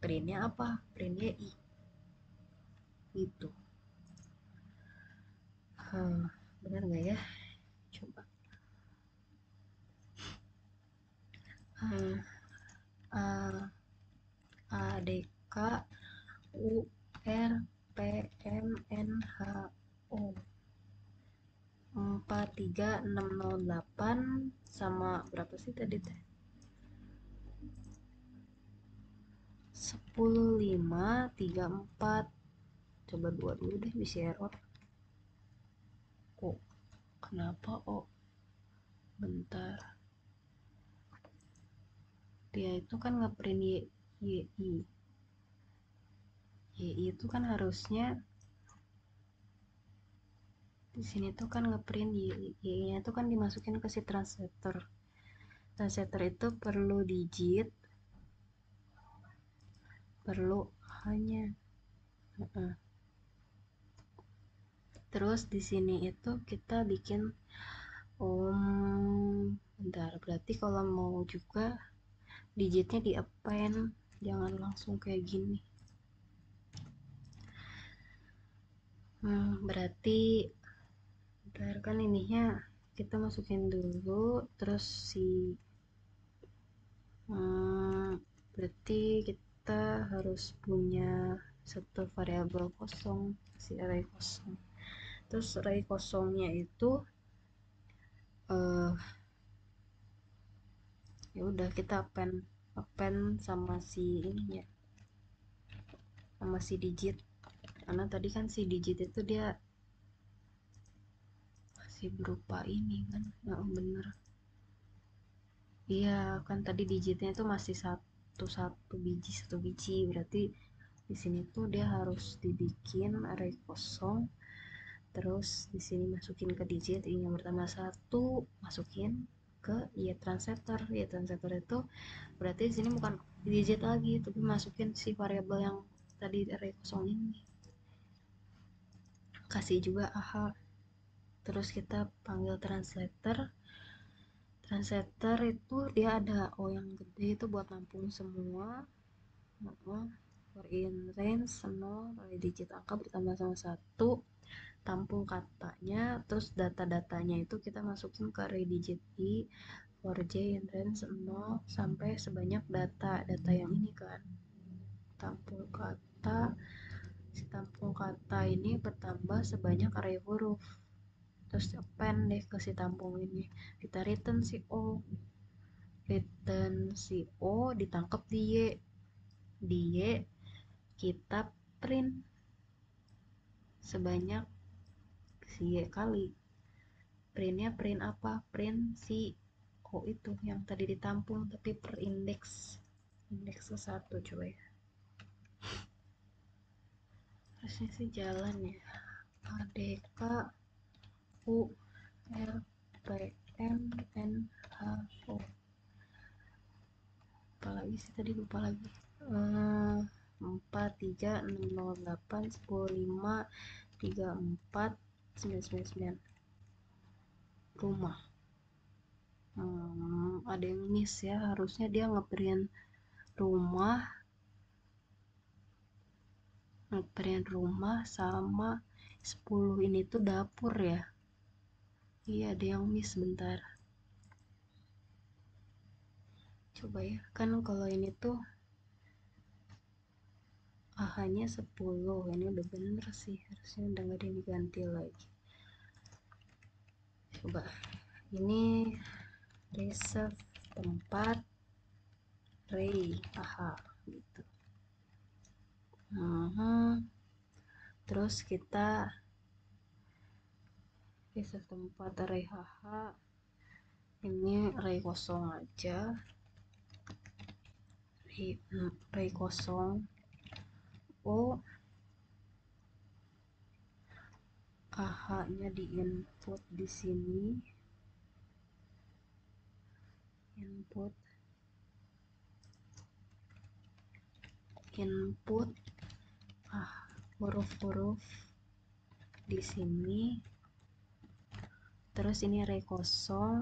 printnya apa printnya y itu hmm, benar nggak ya coba hmm, uh, k u r PMNHO 43608 sama berapa sih tadi teh? 10534 coba dua dulu deh bisa error oh kenapa oh bentar dia itu kan ngeprint y, ya itu iya kan harusnya di sini tuh kan ngeprint YI-nya itu iya kan dimasukin ke si translator. Translator itu perlu digit, perlu hanya. Uh -uh. Terus di sini itu kita bikin um, bentar berarti kalau mau juga digitnya di append jangan langsung kayak gini hmm, berarti ntar kan ininya kita masukin dulu terus si hmm, berarti kita harus punya satu variabel kosong si array kosong terus array kosongnya itu uh, ya udah kita append append sama si ini ya sama si digit karena tadi kan si digit itu dia masih berupa ini kan nggak ya, oh, bener iya kan tadi digitnya itu masih satu satu biji satu biji berarti di sini tuh dia harus dibikin array kosong terus di sini masukin ke digit ini yang pertama satu masukin ke ya transceptor ya transceptor itu berarti di sini bukan digit lagi tapi masukin si variabel yang tadi array kosong ini kasih juga aha terus kita panggil translator translator itu dia ada o oh, yang gede itu buat nampung semua for in range semua digit angka bertambah sama satu tampung katanya terus data-datanya itu kita masukin ke digit i for j in range 0 sampai sebanyak data data yang ini kan tampung kata si tampung kata ini bertambah sebanyak array huruf terus append deh ke si tampung ini kita return si O return si O ditangkap di Y di Y kita print sebanyak si Y kali printnya print apa print si O itu yang tadi ditampung tapi per indeks indeks ke satu ya harusnya sih jalan ya ADK U R P M N H O apa lagi sih tadi lupa lagi eh, empat tiga enam nol delapan sepuluh lima tiga empat sembilan sembilan sembilan rumah hmm, ada yang miss ya harusnya dia ngeprint rumah ngeprint rumah sama 10 ini tuh dapur ya iya ada yang miss sebentar coba ya kan kalau ini tuh ahanya sepuluh 10 ini udah bener sih harusnya udah gak ada yang diganti lagi coba ini reserve tempat Ray aha gitu nah Terus kita di tempat array HH ini rei kosong aja rei nah, kosong O oh. AH di input di sini input input huruf-huruf di sini terus ini rekoso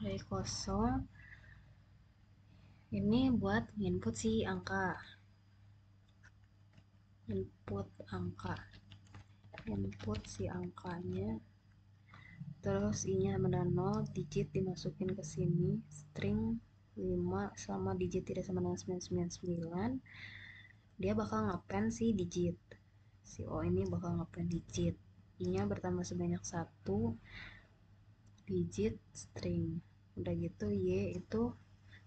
rekosol ini buat input si angka input angka input si angkanya terus i-nya dengan 0 digit dimasukin ke sini string 5 selama digit tidak sama dengan 999 dia bakal ngapain si digit si O ini bakal ngapain digit i-nya bertambah sebanyak satu digit string udah gitu Y itu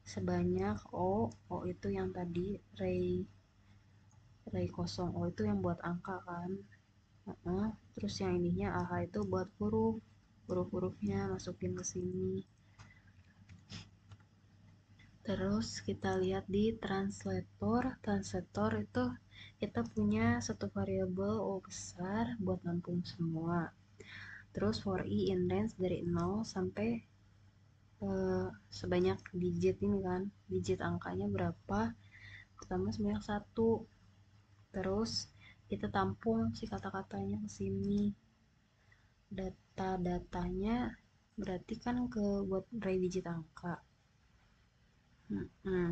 sebanyak O O itu yang tadi ray ray kosong O itu yang buat angka kan uh -uh. terus yang ininya aha itu buat huruf huruf-hurufnya masukin ke sini terus kita lihat di translator translator itu kita punya satu variabel O besar buat nampung semua terus for i e in range dari 0 sampai uh, sebanyak digit ini kan digit angkanya berapa pertama sebanyak satu terus kita tampung si kata-katanya ke sini data metadatanya datanya berarti kan ke buat ray digit angka hmm, hmm.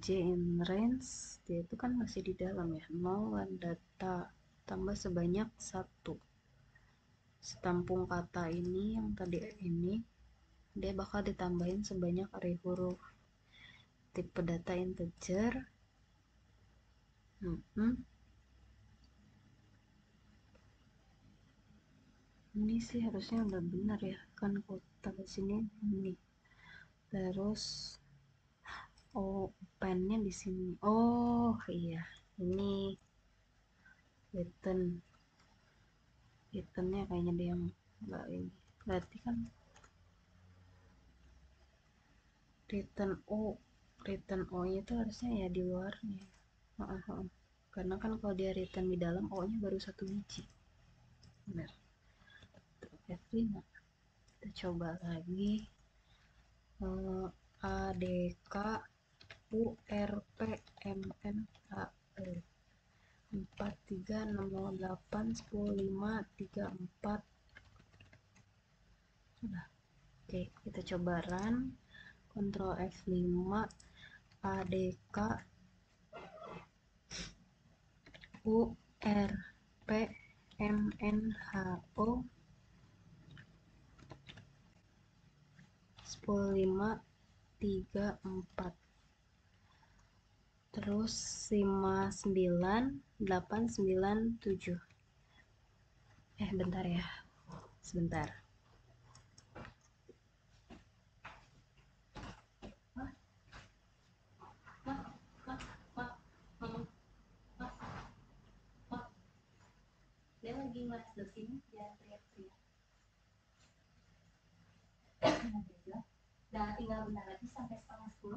j in range dia itu kan masih di dalam ya 0 data tambah sebanyak satu setampung kata ini yang tadi ini dia bakal ditambahin sebanyak array huruf tipe data integer hmm, hmm ini sih harusnya udah benar ya kan kota di sini ini terus oh pennya di sini oh iya ini button buttonnya kayaknya dia yang enggak ini berarti kan return O return O nya itu harusnya ya di luarnya uh -huh. karena kan kalau dia return di dalam O nya baru satu biji benar Katrina kita coba lagi uh, ADK URP MM AE 43 10 5 sudah oke kita coba run Ctrl F5 ADK URP MNHO 10 lima tiga empat terus lima sembilan delapan sembilan tujuh eh bentar ya sebentar Nah, tinggal bentar lagi sampai setengah sepuluh.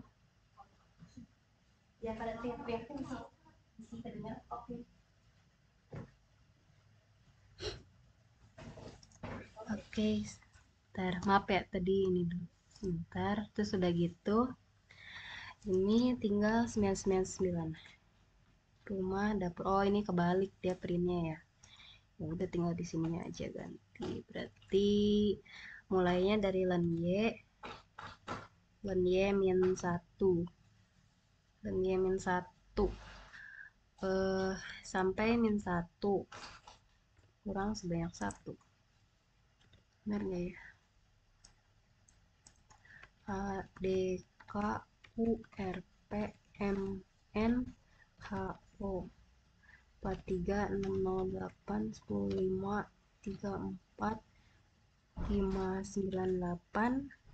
Ya pada teriak-teriak tuh sih masih terdengar. Oke. Okay. Oke, okay, ntar maaf ya tadi ini dulu. Bentar, terus sudah gitu. Ini tinggal 999. Rumah dapur. Oh, ini kebalik dia printnya ya. Ya udah tinggal di sininya aja ganti. Berarti mulainya dari lan Y dan Y min 1 dan Y min 1 eh, sampai min 1 kurang sebanyak 1 benar gak ya A, D, K, U, R, P, M, N, H, O 4, 3, 6, 0, 8, 10, 5, 3, 4, 5, 9, 8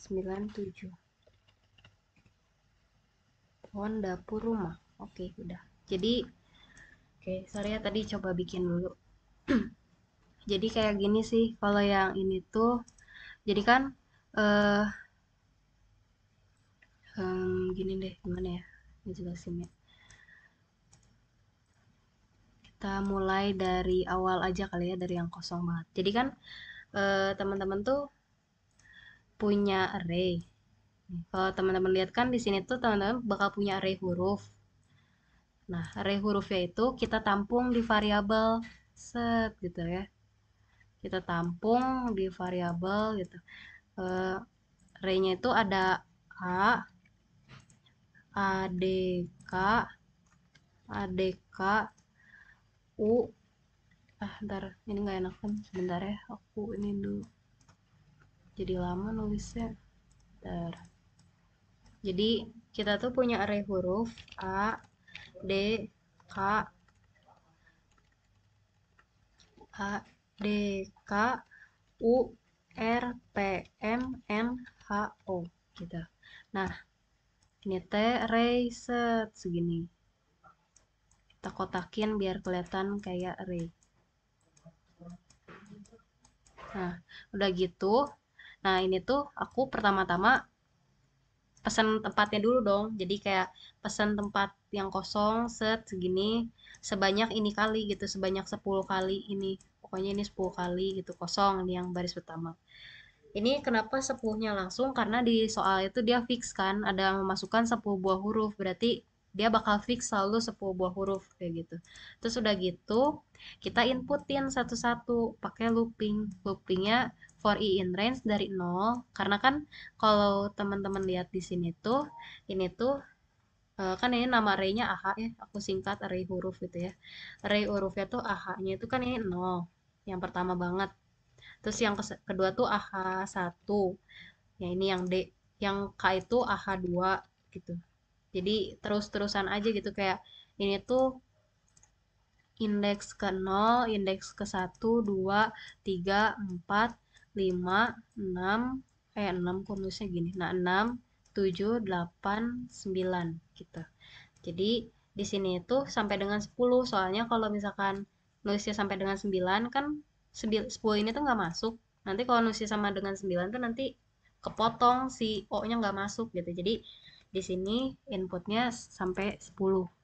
97 pohon dapur rumah oke okay, udah jadi oke okay, sorry ya tadi coba bikin dulu jadi kayak gini sih kalau yang ini tuh jadi kan uh, um, gini deh gimana ya ini jelasin ya kita mulai dari awal aja kali ya dari yang kosong banget jadi kan eh, teman-teman uh, teman -teman tuh punya array. Hmm. Kalau teman-teman lihat kan di sini tuh teman-teman bakal punya array huruf. Nah, array hurufnya itu kita tampung di variabel set gitu ya. Kita tampung di variabel gitu. Uh, arraynya itu ada A, d k, a d k, U. Ah, ntar ini nggak enak kan sebentar ya. Aku ini dulu jadi lama nulisnya Bentar. jadi kita tuh punya array huruf A D K A D K U R P M N H O gitu nah ini T array set segini kita kotakin biar kelihatan kayak array nah udah gitu Nah, ini tuh aku pertama-tama pesan tempatnya dulu dong. Jadi kayak pesan tempat yang kosong set segini sebanyak ini kali gitu, sebanyak 10 kali ini. Pokoknya ini 10 kali gitu kosong ini yang baris pertama. Ini kenapa sepuluhnya langsung karena di soal itu dia fix kan ada memasukkan sepuluh buah huruf. Berarti dia bakal fix selalu sepuluh buah huruf kayak gitu. Terus udah gitu, kita inputin satu-satu pakai looping. Loopingnya for i in range dari 0 karena kan kalau teman-teman lihat di sini tuh ini tuh eh, kan ini nama arraynya AH ya aku singkat array huruf gitu ya array hurufnya tuh AH-nya itu kan ini 0 yang pertama banget terus yang kedua tuh AH1 ya ini yang D yang K itu AH2 gitu jadi terus-terusan aja gitu kayak ini tuh indeks ke 0, indeks ke 1, 2, 3, 4, 5, 6, eh 6 rumusnya gini. Nah, 6, 7, 8, 9 gitu. Jadi di sini itu sampai dengan 10 soalnya kalau misalkan nulisnya sampai dengan 9 kan 10 ini tuh nggak masuk. Nanti kalau nulisnya sama dengan 9 tuh nanti kepotong si O-nya nggak masuk gitu. Jadi di sini inputnya sampai 10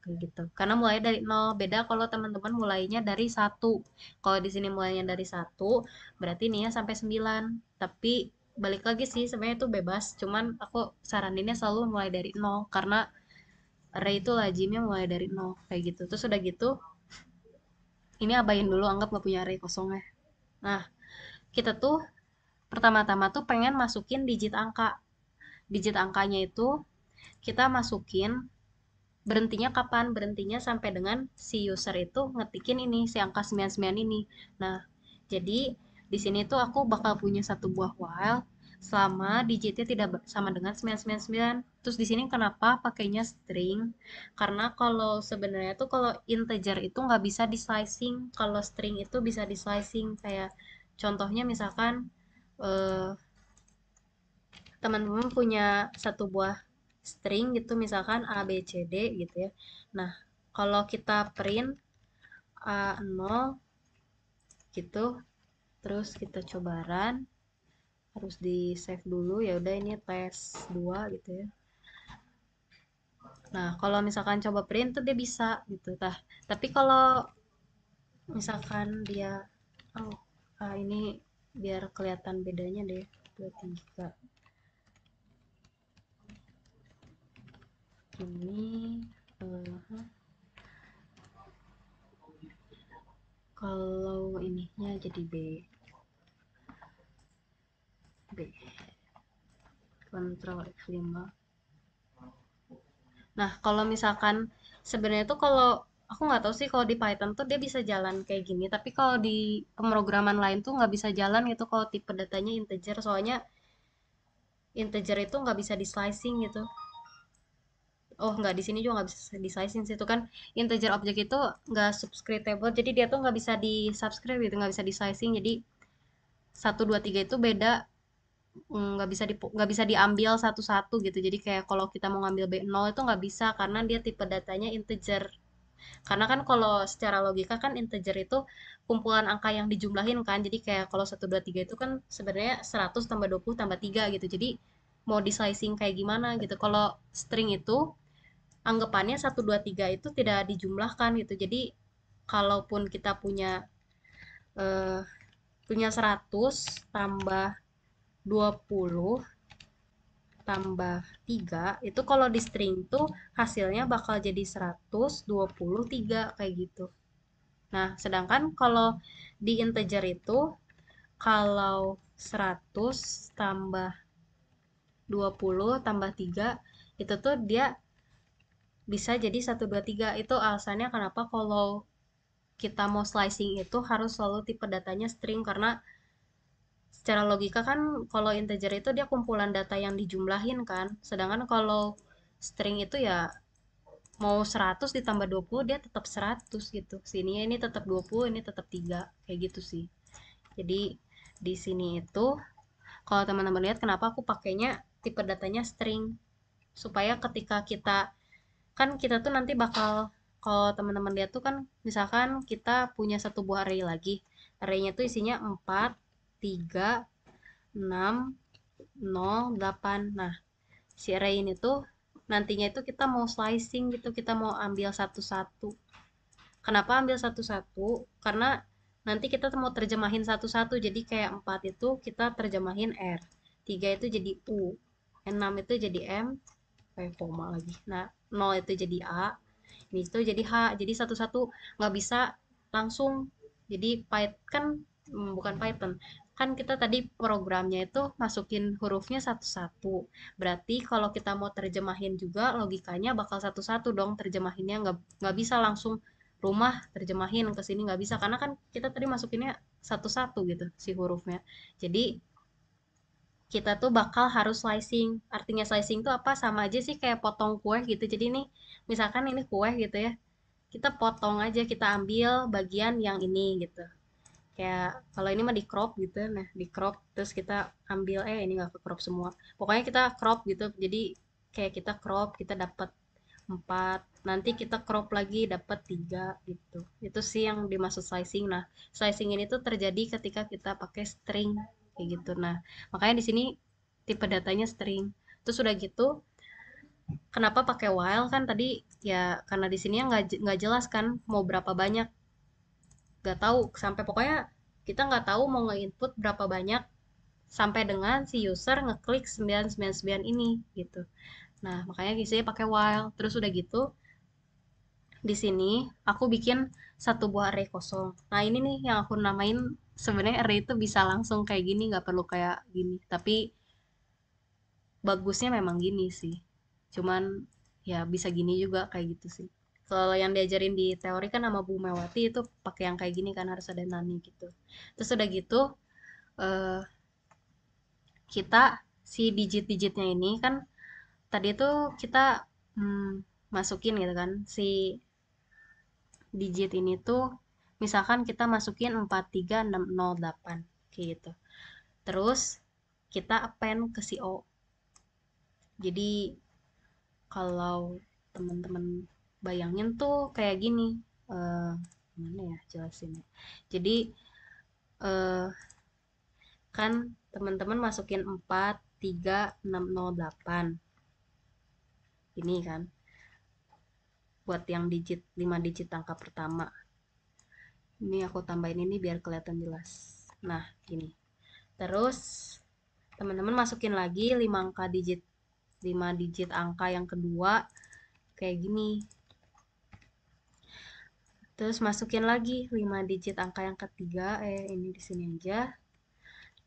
kayak gitu. Karena mulai dari nol beda kalau teman-teman mulainya dari satu Kalau di sini mulainya dari satu berarti nih ya sampai 9. Tapi balik lagi sih sebenarnya itu bebas, cuman aku saraninnya selalu mulai dari nol karena array itu lazimnya mulai dari nol kayak gitu. Terus sudah gitu ini abain dulu anggap gak punya array kosong ya Nah, kita tuh pertama-tama tuh pengen masukin digit angka. Digit angkanya itu kita masukin berhentinya kapan berhentinya sampai dengan si user itu ngetikin ini si angka 99 ini nah jadi di sini tuh aku bakal punya satu buah while selama digitnya tidak sama dengan 999 terus di sini kenapa pakainya string karena kalau sebenarnya tuh kalau integer itu nggak bisa di slicing kalau string itu bisa di slicing kayak contohnya misalkan eh, teman-teman punya satu buah string gitu misalkan A B C D gitu ya. Nah, kalau kita print A0 gitu terus kita coba run harus di save dulu ya udah ini tes 2 gitu ya. Nah, kalau misalkan coba print tuh dia bisa gitu tah. Tapi kalau misalkan dia oh, ah, ini biar kelihatan bedanya deh 23 ini uh, eh, kalau ininya jadi B B kontrol x 5 nah kalau misalkan sebenarnya itu kalau aku nggak tahu sih kalau di Python tuh dia bisa jalan kayak gini tapi kalau di pemrograman lain tuh nggak bisa jalan gitu kalau tipe datanya integer soalnya integer itu nggak bisa di slicing gitu oh nggak di sini juga nggak bisa disizing sih itu kan integer objek itu nggak subscriptable jadi dia tuh nggak bisa di subscribe gitu nggak bisa disizing jadi satu dua tiga itu beda mm, nggak bisa di nggak bisa diambil satu-satu gitu jadi kayak kalau kita mau ngambil B0 itu nggak bisa karena dia tipe datanya integer karena kan kalau secara logika kan integer itu kumpulan angka yang dijumlahin kan jadi kayak kalau satu dua tiga itu kan sebenarnya 100 tambah 20 tambah tiga gitu jadi mau di disizing kayak gimana gitu kalau string itu anggapannya 1 2 3 itu tidak dijumlahkan gitu. Jadi kalaupun kita punya eh, punya 100 tambah 20 tambah 3 itu kalau di string tuh hasilnya bakal jadi 123 kayak gitu nah sedangkan kalau di integer itu kalau 100 tambah 20 tambah 3 itu tuh dia bisa jadi 1, 2, 3 itu alasannya kenapa kalau kita mau slicing itu harus selalu tipe datanya string karena secara logika kan kalau integer itu dia kumpulan data yang dijumlahin kan sedangkan kalau string itu ya mau 100 ditambah 20 dia tetap 100 gitu sini ini tetap 20 ini tetap 3 kayak gitu sih jadi di sini itu kalau teman-teman lihat kenapa aku pakainya tipe datanya string supaya ketika kita kan kita tuh nanti bakal kalau teman-teman lihat tuh kan misalkan kita punya satu buah array lagi arraynya tuh isinya 4 3 6 0 8 nah si array ini tuh nantinya itu kita mau slicing gitu kita mau ambil satu-satu kenapa ambil satu-satu karena nanti kita mau terjemahin satu-satu jadi kayak 4 itu kita terjemahin R 3 itu jadi U 6 itu jadi M eh koma lagi nah nol itu jadi a ini itu jadi h jadi satu-satu nggak bisa langsung jadi Python kan mm, bukan Python kan kita tadi programnya itu masukin hurufnya satu-satu. Berarti kalau kita mau terjemahin juga logikanya bakal satu-satu dong terjemahinnya nggak nggak bisa langsung rumah terjemahin ke sini nggak bisa karena kan kita tadi masukinnya satu-satu gitu si hurufnya. Jadi kita tuh bakal harus slicing. Artinya slicing tuh apa? Sama aja sih kayak potong kue gitu. Jadi nih, misalkan ini kue gitu ya. Kita potong aja, kita ambil bagian yang ini gitu. Kayak kalau ini mah di crop gitu. Nah, di crop terus kita ambil eh ini nggak ke crop semua. Pokoknya kita crop gitu. Jadi kayak kita crop, kita dapat empat Nanti kita crop lagi dapat tiga gitu. Itu sih yang dimaksud slicing. Nah, slicing ini tuh terjadi ketika kita pakai string kayak gitu nah makanya di sini tipe datanya string terus sudah gitu kenapa pakai while kan tadi ya karena di sini nggak nggak jelas kan mau berapa banyak nggak tahu sampai pokoknya kita nggak tahu mau nge-input berapa banyak sampai dengan si user ngeklik sembilan sembilan sembilan ini gitu nah makanya di sini pakai while terus sudah gitu di sini aku bikin satu buah array kosong. Nah, ini nih yang aku namain sebenarnya array itu bisa langsung kayak gini nggak perlu kayak gini tapi bagusnya memang gini sih cuman ya bisa gini juga kayak gitu sih kalau yang diajarin di teori kan sama Bu Mewati itu pakai yang kayak gini kan harus ada nani gitu terus udah gitu uh, kita si digit-digitnya ini kan tadi itu kita hmm, masukin gitu kan si digit ini tuh misalkan kita masukin 43608 kayak gitu terus kita append ke si O jadi kalau teman-teman bayangin tuh kayak gini uh, gimana ya jelasinnya jadi uh, kan teman-teman masukin 43608 ini kan buat yang digit 5 digit angka pertama ini aku tambahin ini biar kelihatan jelas nah gini terus teman-teman masukin lagi 5 angka digit 5 digit angka yang kedua kayak gini terus masukin lagi 5 digit angka yang ketiga eh ini di sini aja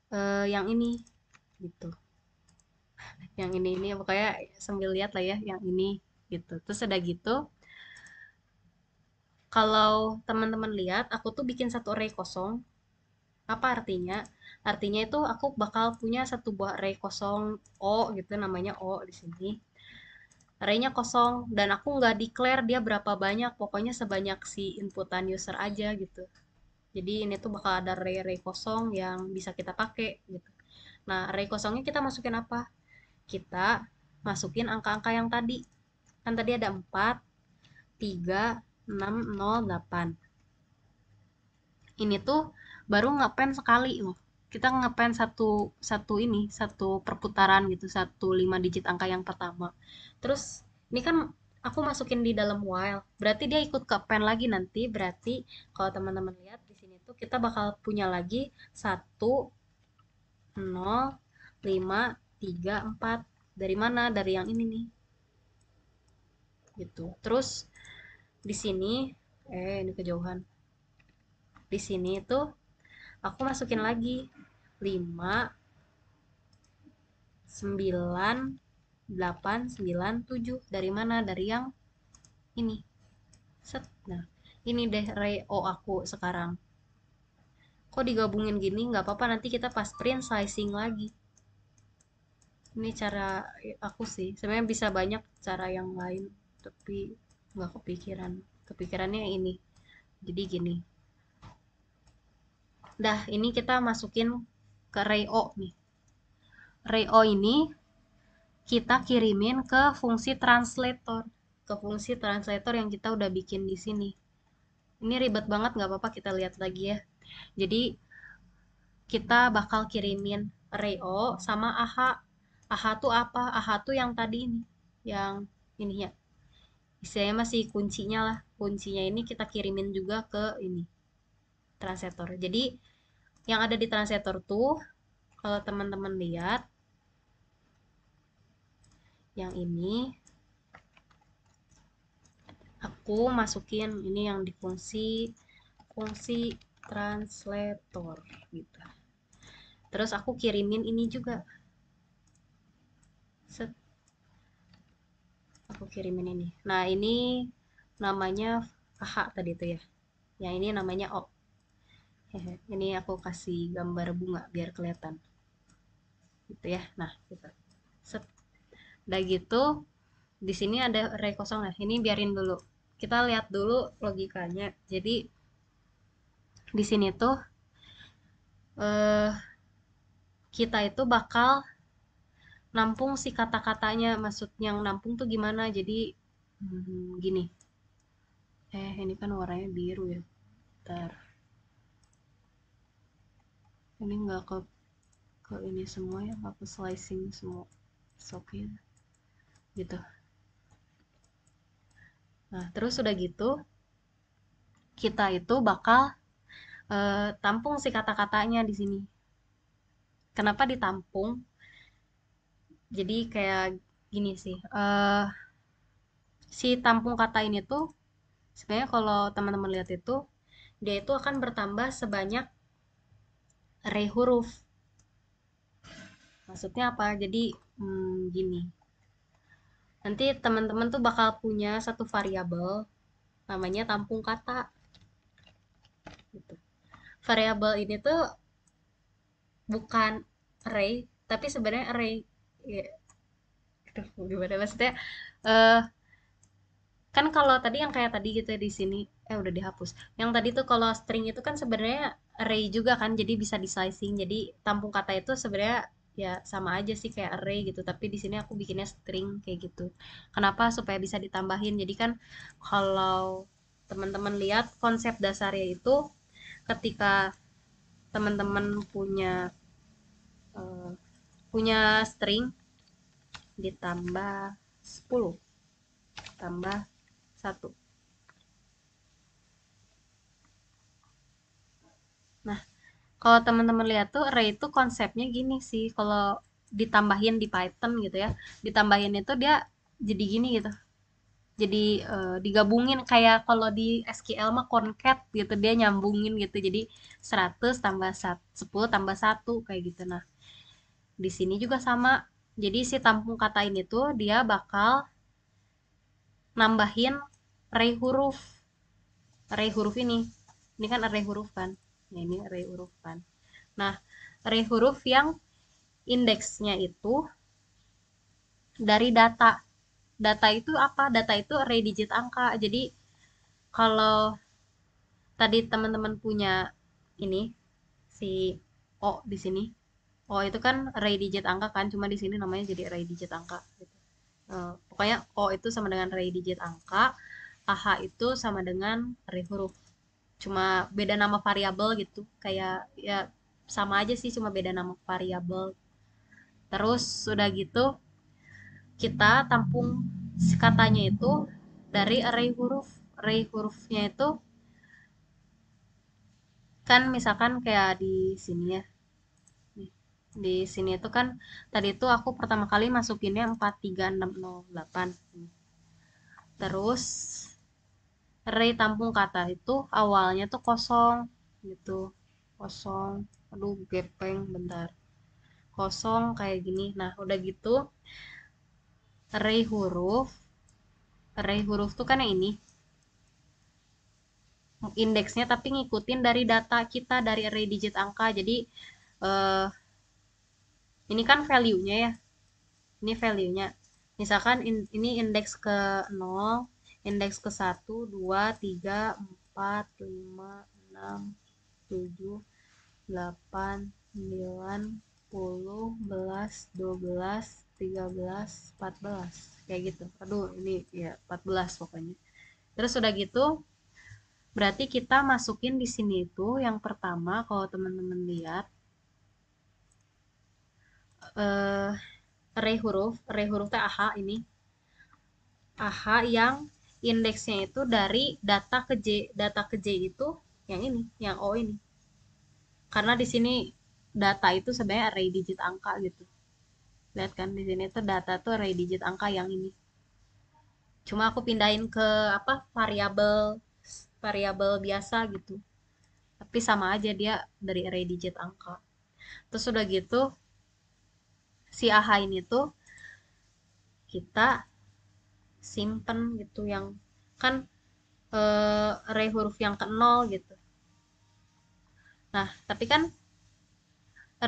eh, yang ini gitu yang ini ini pokoknya sambil lihat lah ya yang ini gitu terus ada gitu kalau teman-teman lihat aku tuh bikin satu array kosong apa artinya artinya itu aku bakal punya satu buah array kosong o gitu namanya o di sini arraynya kosong dan aku nggak declare dia berapa banyak pokoknya sebanyak si inputan user aja gitu jadi ini tuh bakal ada array array kosong yang bisa kita pakai gitu nah array kosongnya kita masukin apa kita masukin angka-angka yang tadi kan tadi ada empat, tiga. 608 ini tuh baru ngepen sekali loh kita ngepen satu satu ini satu perputaran gitu satu lima digit angka yang pertama terus ini kan aku masukin di dalam while berarti dia ikut ke pen lagi nanti berarti kalau teman-teman lihat di sini tuh kita bakal punya lagi satu nol lima tiga empat dari mana dari yang ini nih gitu terus di sini eh ini kejauhan di sini itu aku masukin lagi 5 9 8 9 7 dari mana dari yang ini set nah ini deh reo aku sekarang kok digabungin gini nggak apa-apa nanti kita pas print sizing lagi ini cara aku sih sebenarnya bisa banyak cara yang lain tapi nggak kepikiran kepikirannya ini jadi gini dah ini kita masukin ke reo nih reo ini kita kirimin ke fungsi translator ke fungsi translator yang kita udah bikin di sini ini ribet banget nggak apa-apa kita lihat lagi ya jadi kita bakal kirimin reo sama aha aha tuh apa? aha tuh yang tadi ini yang ini ya istilahnya masih kuncinya lah kuncinya ini kita kirimin juga ke ini translator jadi yang ada di translator tuh kalau teman-teman lihat yang ini aku masukin ini yang di fungsi fungsi translator gitu terus aku kirimin ini juga set kirimin ini nah ini namanya KH tadi itu ya yang ini namanya O ini aku kasih gambar bunga biar kelihatan gitu ya nah gitu set, udah gitu di sini ada array kosong ya. ini biarin dulu kita lihat dulu logikanya jadi di sini tuh eh, kita itu bakal nampung si kata-katanya maksudnya nampung tuh gimana jadi hmm, gini eh ini kan warnanya biru ya ntar ini nggak ke ke ini semua ya aku slicing semua sokin ya gitu nah terus sudah gitu kita itu bakal uh, tampung si kata-katanya di sini kenapa ditampung jadi kayak gini sih uh, si tampung kata ini tuh sebenarnya kalau teman-teman lihat itu dia itu akan bertambah sebanyak re huruf maksudnya apa jadi hmm, gini nanti teman-teman tuh bakal punya satu variabel namanya tampung kata gitu. variabel ini tuh bukan array tapi sebenarnya array gitu aduh gimana maksudnya uh, kan kalau tadi yang kayak tadi gitu ya di sini eh udah dihapus yang tadi tuh kalau string itu kan sebenarnya array juga kan jadi bisa disizing. jadi tampung kata itu sebenarnya ya sama aja sih kayak array gitu tapi di sini aku bikinnya string kayak gitu kenapa supaya bisa ditambahin jadi kan kalau teman-teman lihat konsep dasarnya itu ketika teman-teman punya uh, punya string ditambah 10 tambah 1 nah kalau teman-teman lihat tuh array itu konsepnya gini sih kalau ditambahin di Python gitu ya ditambahin itu dia jadi gini gitu jadi e, digabungin kayak kalau di SQL mah concat gitu dia nyambungin gitu jadi 100 tambah 10 tambah 1 kayak gitu nah di sini juga sama jadi si tampung kata ini tuh dia bakal nambahin rei huruf. rei huruf ini. Ini kan rei huruf kan. Nah, ini rei huruf kan. Nah, rei huruf yang indeksnya itu dari data. Data itu apa? Data itu rei digit angka. Jadi kalau tadi teman-teman punya ini si O di sini oh itu kan array digit angka kan cuma di sini namanya jadi array digit angka uh, gitu. eh, pokoknya o itu sama dengan array digit angka ah itu sama dengan array huruf cuma beda nama variabel gitu kayak ya sama aja sih cuma beda nama variabel terus sudah gitu kita tampung katanya itu dari array huruf array hurufnya itu kan misalkan kayak di sini ya di sini itu kan tadi itu aku pertama kali masukinnya 43608 terus array tampung kata itu awalnya tuh kosong gitu kosong aduh gepeng bentar kosong kayak gini nah udah gitu array huruf array huruf tuh kan yang ini indeksnya tapi ngikutin dari data kita dari array digit angka jadi eh, ini kan value-nya ya ini value-nya misalkan in, ini indeks ke 0 indeks ke 1 2 3 4 5 6 7 8 9 10 11 12 13 14 kayak gitu aduh ini ya 14 pokoknya terus udah gitu berarti kita masukin di sini itu yang pertama kalau teman-teman lihat uh, re huruf, re huruf teh aha ini. aha yang indeksnya itu dari data ke J. Data ke J itu yang ini, yang O ini. Karena di sini data itu sebenarnya array digit angka gitu. Lihat kan di sini tuh data tuh array digit angka yang ini. Cuma aku pindahin ke apa? variabel variabel biasa gitu. Tapi sama aja dia dari array digit angka. Terus udah gitu si aha ini tuh kita simpen gitu yang kan e, eh, re huruf yang ke nol gitu. Nah, tapi kan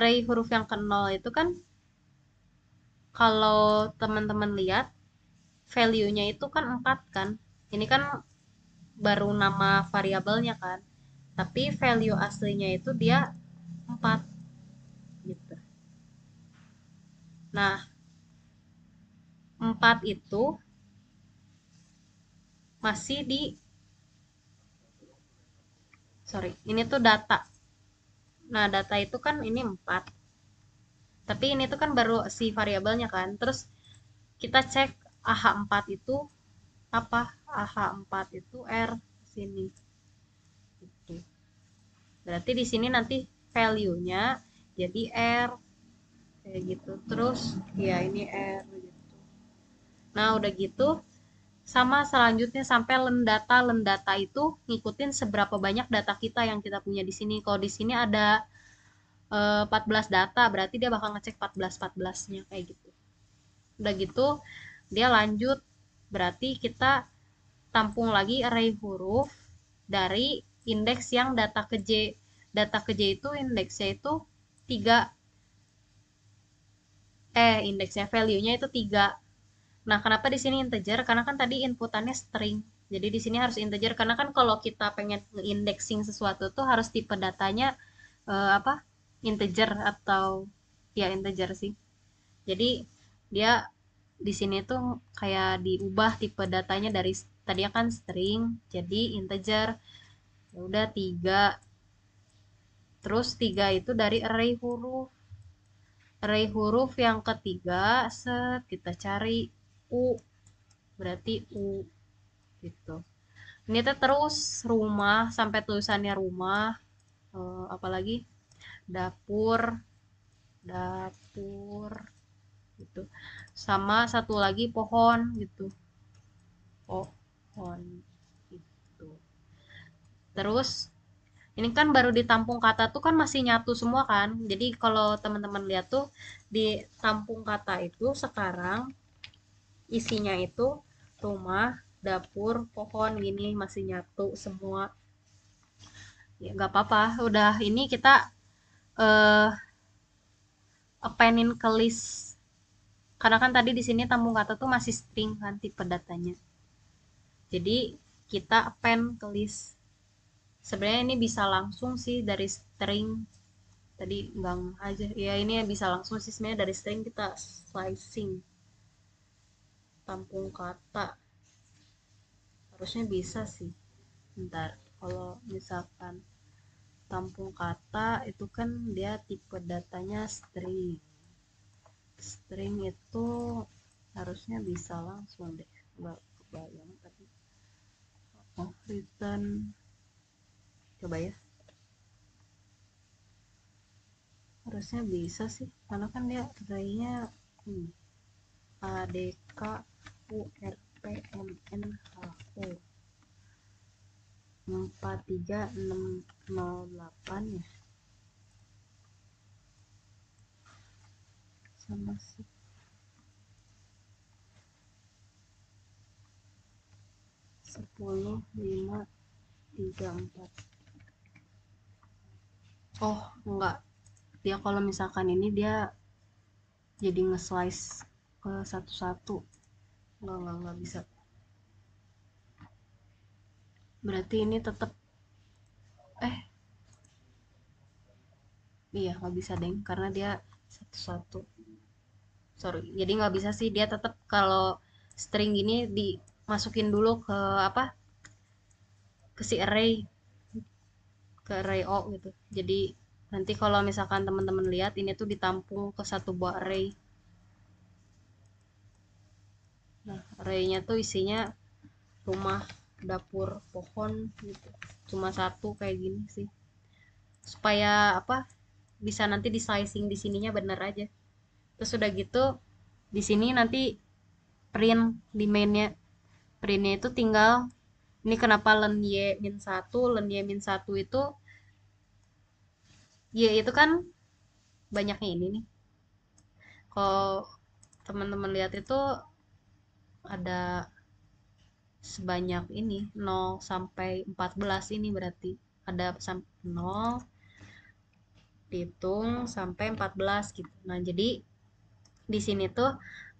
re huruf yang ke nol itu kan kalau teman-teman lihat value-nya itu kan 4 kan. Ini kan baru nama variabelnya kan. Tapi value aslinya itu dia 4. Nah, empat itu masih di sorry, ini tuh data. Nah, data itu kan ini empat Tapi ini tuh kan baru si variabelnya kan. Terus kita cek AH4 itu apa? AH4 itu R sini. Gitu. Berarti di sini nanti value-nya jadi R kayak gitu terus ya ini R gitu nah udah gitu sama selanjutnya sampai lendata lendata itu ngikutin seberapa banyak data kita yang kita punya di sini kalau di sini ada e, eh, 14 data berarti dia bakal ngecek 14 14 nya kayak gitu udah gitu dia lanjut berarti kita tampung lagi array huruf dari indeks yang data ke J data ke J itu indeksnya itu 3 eh indeksnya value-nya itu tiga Nah, kenapa di sini integer? Karena kan tadi inputannya string. Jadi di sini harus integer karena kan kalau kita pengen indexing sesuatu tuh harus tipe datanya uh, apa? integer atau ya integer sih. Jadi dia di sini tuh kayak diubah tipe datanya dari tadi kan string jadi integer ya udah tiga terus tiga itu dari array huruf Rai huruf yang ketiga set kita cari u berarti u gitu ini terus rumah sampai tulisannya rumah uh, apalagi dapur dapur gitu sama satu lagi pohon gitu pohon gitu terus ini kan baru ditampung kata tuh kan masih nyatu semua kan jadi kalau teman-teman lihat tuh di tampung kata itu sekarang isinya itu rumah dapur pohon gini masih nyatu semua ya nggak apa-apa udah ini kita eh uh, appendin ke list karena kan tadi di sini tampung kata tuh masih string kan tipe datanya jadi kita append ke list sebenarnya ini bisa langsung sih dari string tadi bang aja ya ini bisa langsung sih sebenarnya dari string kita slicing tampung kata harusnya bisa sih ntar kalau misalkan tampung kata itu kan dia tipe datanya string string itu harusnya bisa langsung deh nggak kebayang tadi oh, return coba ya harusnya bisa sih karena kan dia rainya hmm, A D K U R P M N H O delapan ya sama sih sepuluh lima tiga empat Oh, enggak. Dia kalau misalkan ini dia jadi nge-slice ke satu-satu. Enggak, enggak, enggak bisa. Berarti ini tetap eh Iya, nggak bisa, Deng, karena dia satu-satu. Sorry. Jadi nggak bisa sih dia tetap kalau string ini dimasukin dulu ke apa? ke si array ke array O gitu jadi nanti kalau misalkan teman-teman lihat ini tuh ditampung ke satu buah array nah arraynya tuh isinya rumah dapur pohon gitu cuma satu kayak gini sih supaya apa bisa nanti di sizing di sininya bener aja terus udah gitu di sini nanti print di mainnya printnya itu tinggal ini kenapa len y min satu len y min satu itu ya itu kan banyaknya ini nih. Kalau teman-teman lihat itu ada sebanyak ini 0 sampai 14 ini berarti ada 0 dihitung sampai 14 gitu. Nah, jadi di sini tuh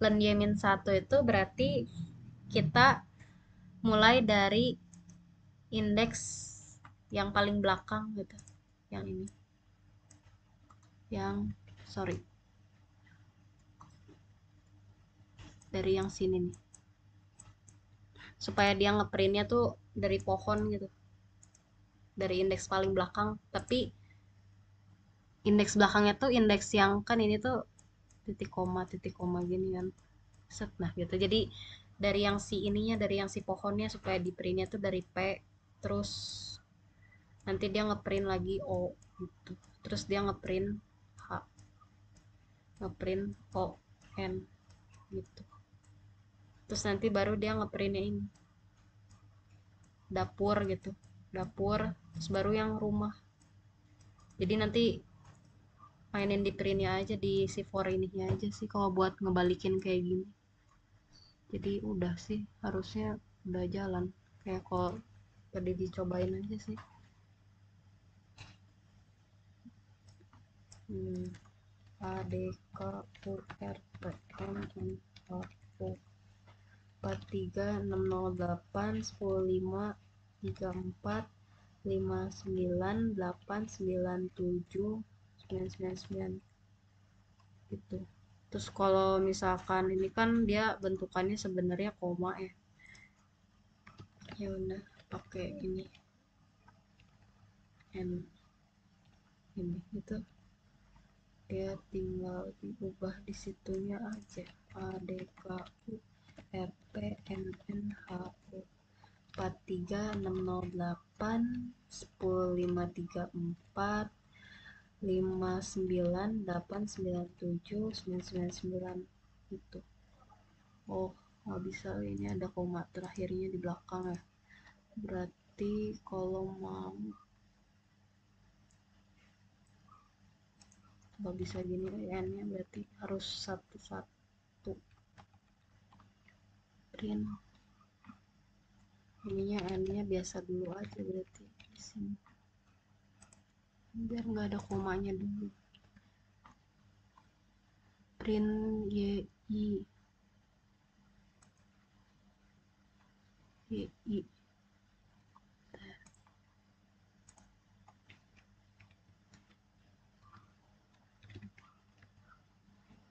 len y min 1 itu berarti kita mulai dari indeks yang paling belakang gitu, yang ini yang sorry dari yang sini nih supaya dia ngeprintnya tuh dari pohon gitu dari indeks paling belakang tapi indeks belakangnya tuh indeks yang kan ini tuh titik koma titik koma gini kan set nah gitu jadi dari yang si ininya dari yang si pohonnya supaya di printnya tuh dari P terus nanti dia ngeprint lagi O gitu terus dia ngeprint ngeprint N gitu terus nanti baru dia ngeprintnya ini dapur gitu dapur terus baru yang rumah jadi nanti mainin di printnya aja di C4 ini aja sih kalau buat ngebalikin kayak gini jadi udah sih harusnya udah jalan kayak kalau tadi dicobain aja sih hmm tiga tiga enam nol delapan sepuluh lima empat lima sembilan delapan sembilan tujuh sembilan sembilan sembilan gitu terus kalau misalkan ini kan dia bentukannya sebenarnya koma ya ya udah pakai ini n ini itu ya tinggal diubah di situnya aja A D K U R P M N H U 43608 10534 59897 itu oh nggak bisa ini ada koma terakhirnya di belakang ya berarti kalau mau kalau bisa gini n nya berarti harus satu-satu print ininya n nya biasa dulu aja berarti di sini biar nggak ada komanya dulu print y i y i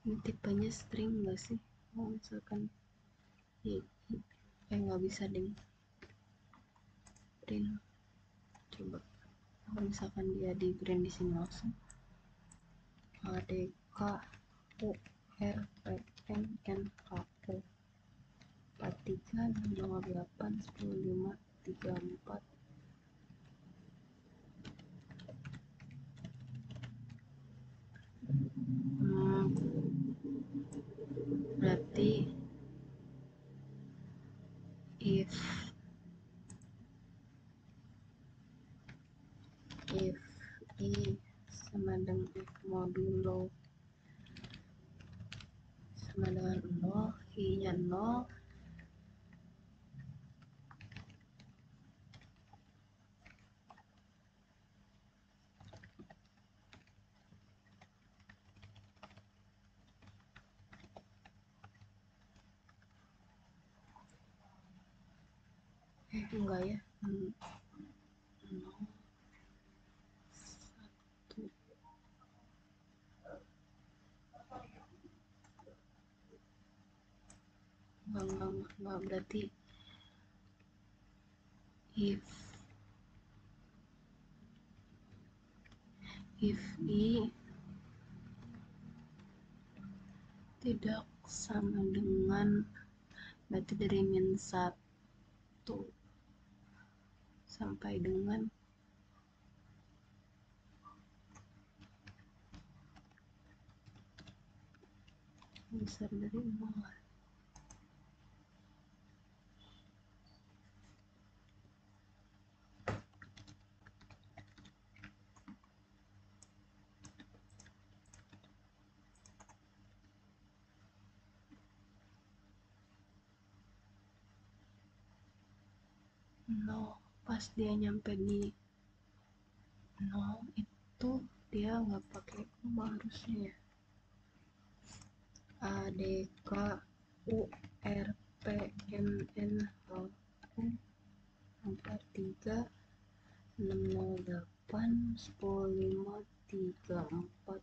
ini tipenya string gak sih kalau oh, misalkan ya, nggak bisa di print coba kalau misalkan dia di print di sini langsung k u r p n n k 8 sepuluh lima tiga empat berarti if if i sama dengan if modulo sama dengan 0 i nya 0 enggak ya hmm. enggak, berarti if if i tidak sama dengan berarti dari min satu sampai dengan besar dari nol. No pas dia nyampe di nol itu dia nggak pakai koma harusnya ya. A D K U R P M N H U empat tiga enam nol delapan sepuluh lima tiga empat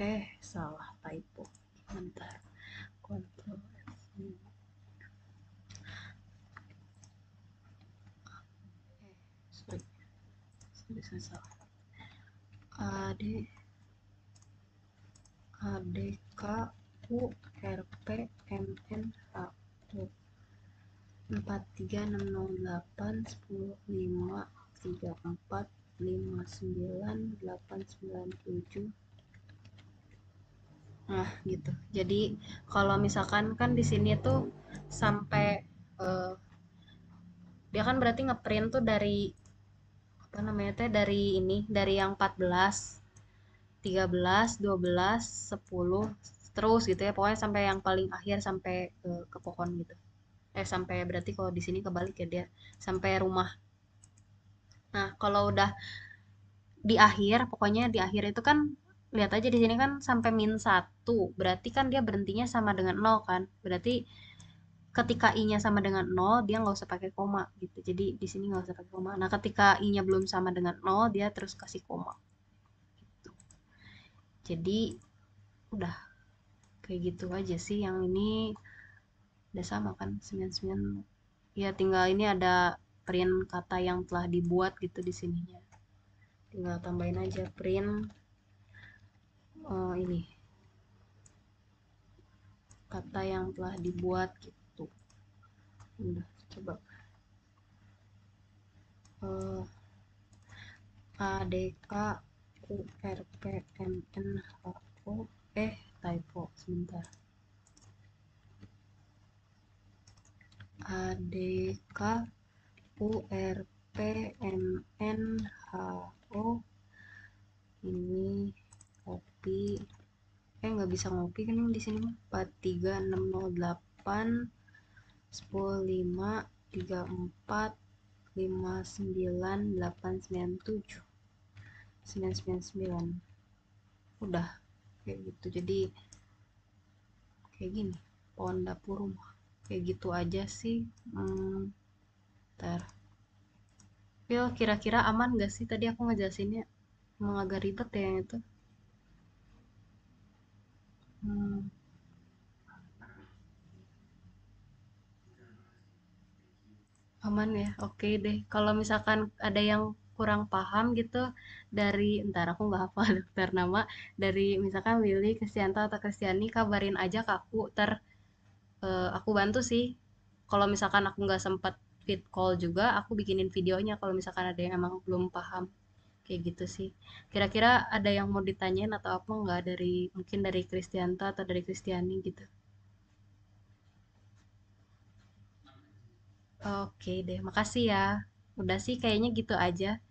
eh salah typo bentar kontrol F tulisan salah AD ADK URP MNH 43608 10 5 34 sembilan tujuh Nah, gitu. Jadi, kalau misalkan kan di sini tuh sampai uh, dia kan berarti ngeprint tuh dari apa namanya teh dari ini dari yang 14 13, 12, 10 terus gitu ya pokoknya sampai yang paling akhir sampai ke, ke pohon gitu eh sampai berarti kalau di sini kebalik ya dia sampai rumah nah kalau udah di akhir pokoknya di akhir itu kan lihat aja di sini kan sampai min satu berarti kan dia berhentinya sama dengan nol kan berarti ketika i-nya sama dengan 0 dia nggak usah pakai koma gitu jadi di sini nggak usah pakai koma nah ketika i-nya belum sama dengan 0 dia terus kasih koma gitu. jadi udah kayak gitu aja sih yang ini udah sama kan 99 ya tinggal ini ada print kata yang telah dibuat gitu di sininya tinggal tambahin aja print oh ini kata yang telah dibuat gitu udah coba uh, eh, ADK URPMN eh typo sebentar ADK H O ini kopi eh nggak bisa ngopi kan di sini empat tiga enam delapan 10, 5, 3, 4, 5, 9, 8, 9, 9, 7 9, 9 udah kayak gitu jadi kayak gini pohon dapur rumah kayak gitu aja sih hmm, ntar Pil kira-kira aman gak sih tadi aku ngejelasinnya emang agak ribet ya itu hmm. Aman ya, oke deh. Kalau misalkan ada yang kurang paham gitu dari entar aku nggak apa dokter nama dari misalkan Willy, Kristianto atau Kristiani kabarin aja ke aku ter uh, eh, aku bantu sih. Kalau misalkan aku nggak sempat fit call juga, aku bikinin videonya kalau misalkan ada yang emang belum paham kayak gitu sih. Kira-kira ada yang mau ditanyain atau apa nggak dari mungkin dari Kristianto atau dari Kristiani gitu? Oke deh, makasih ya. Udah sih kayaknya gitu aja.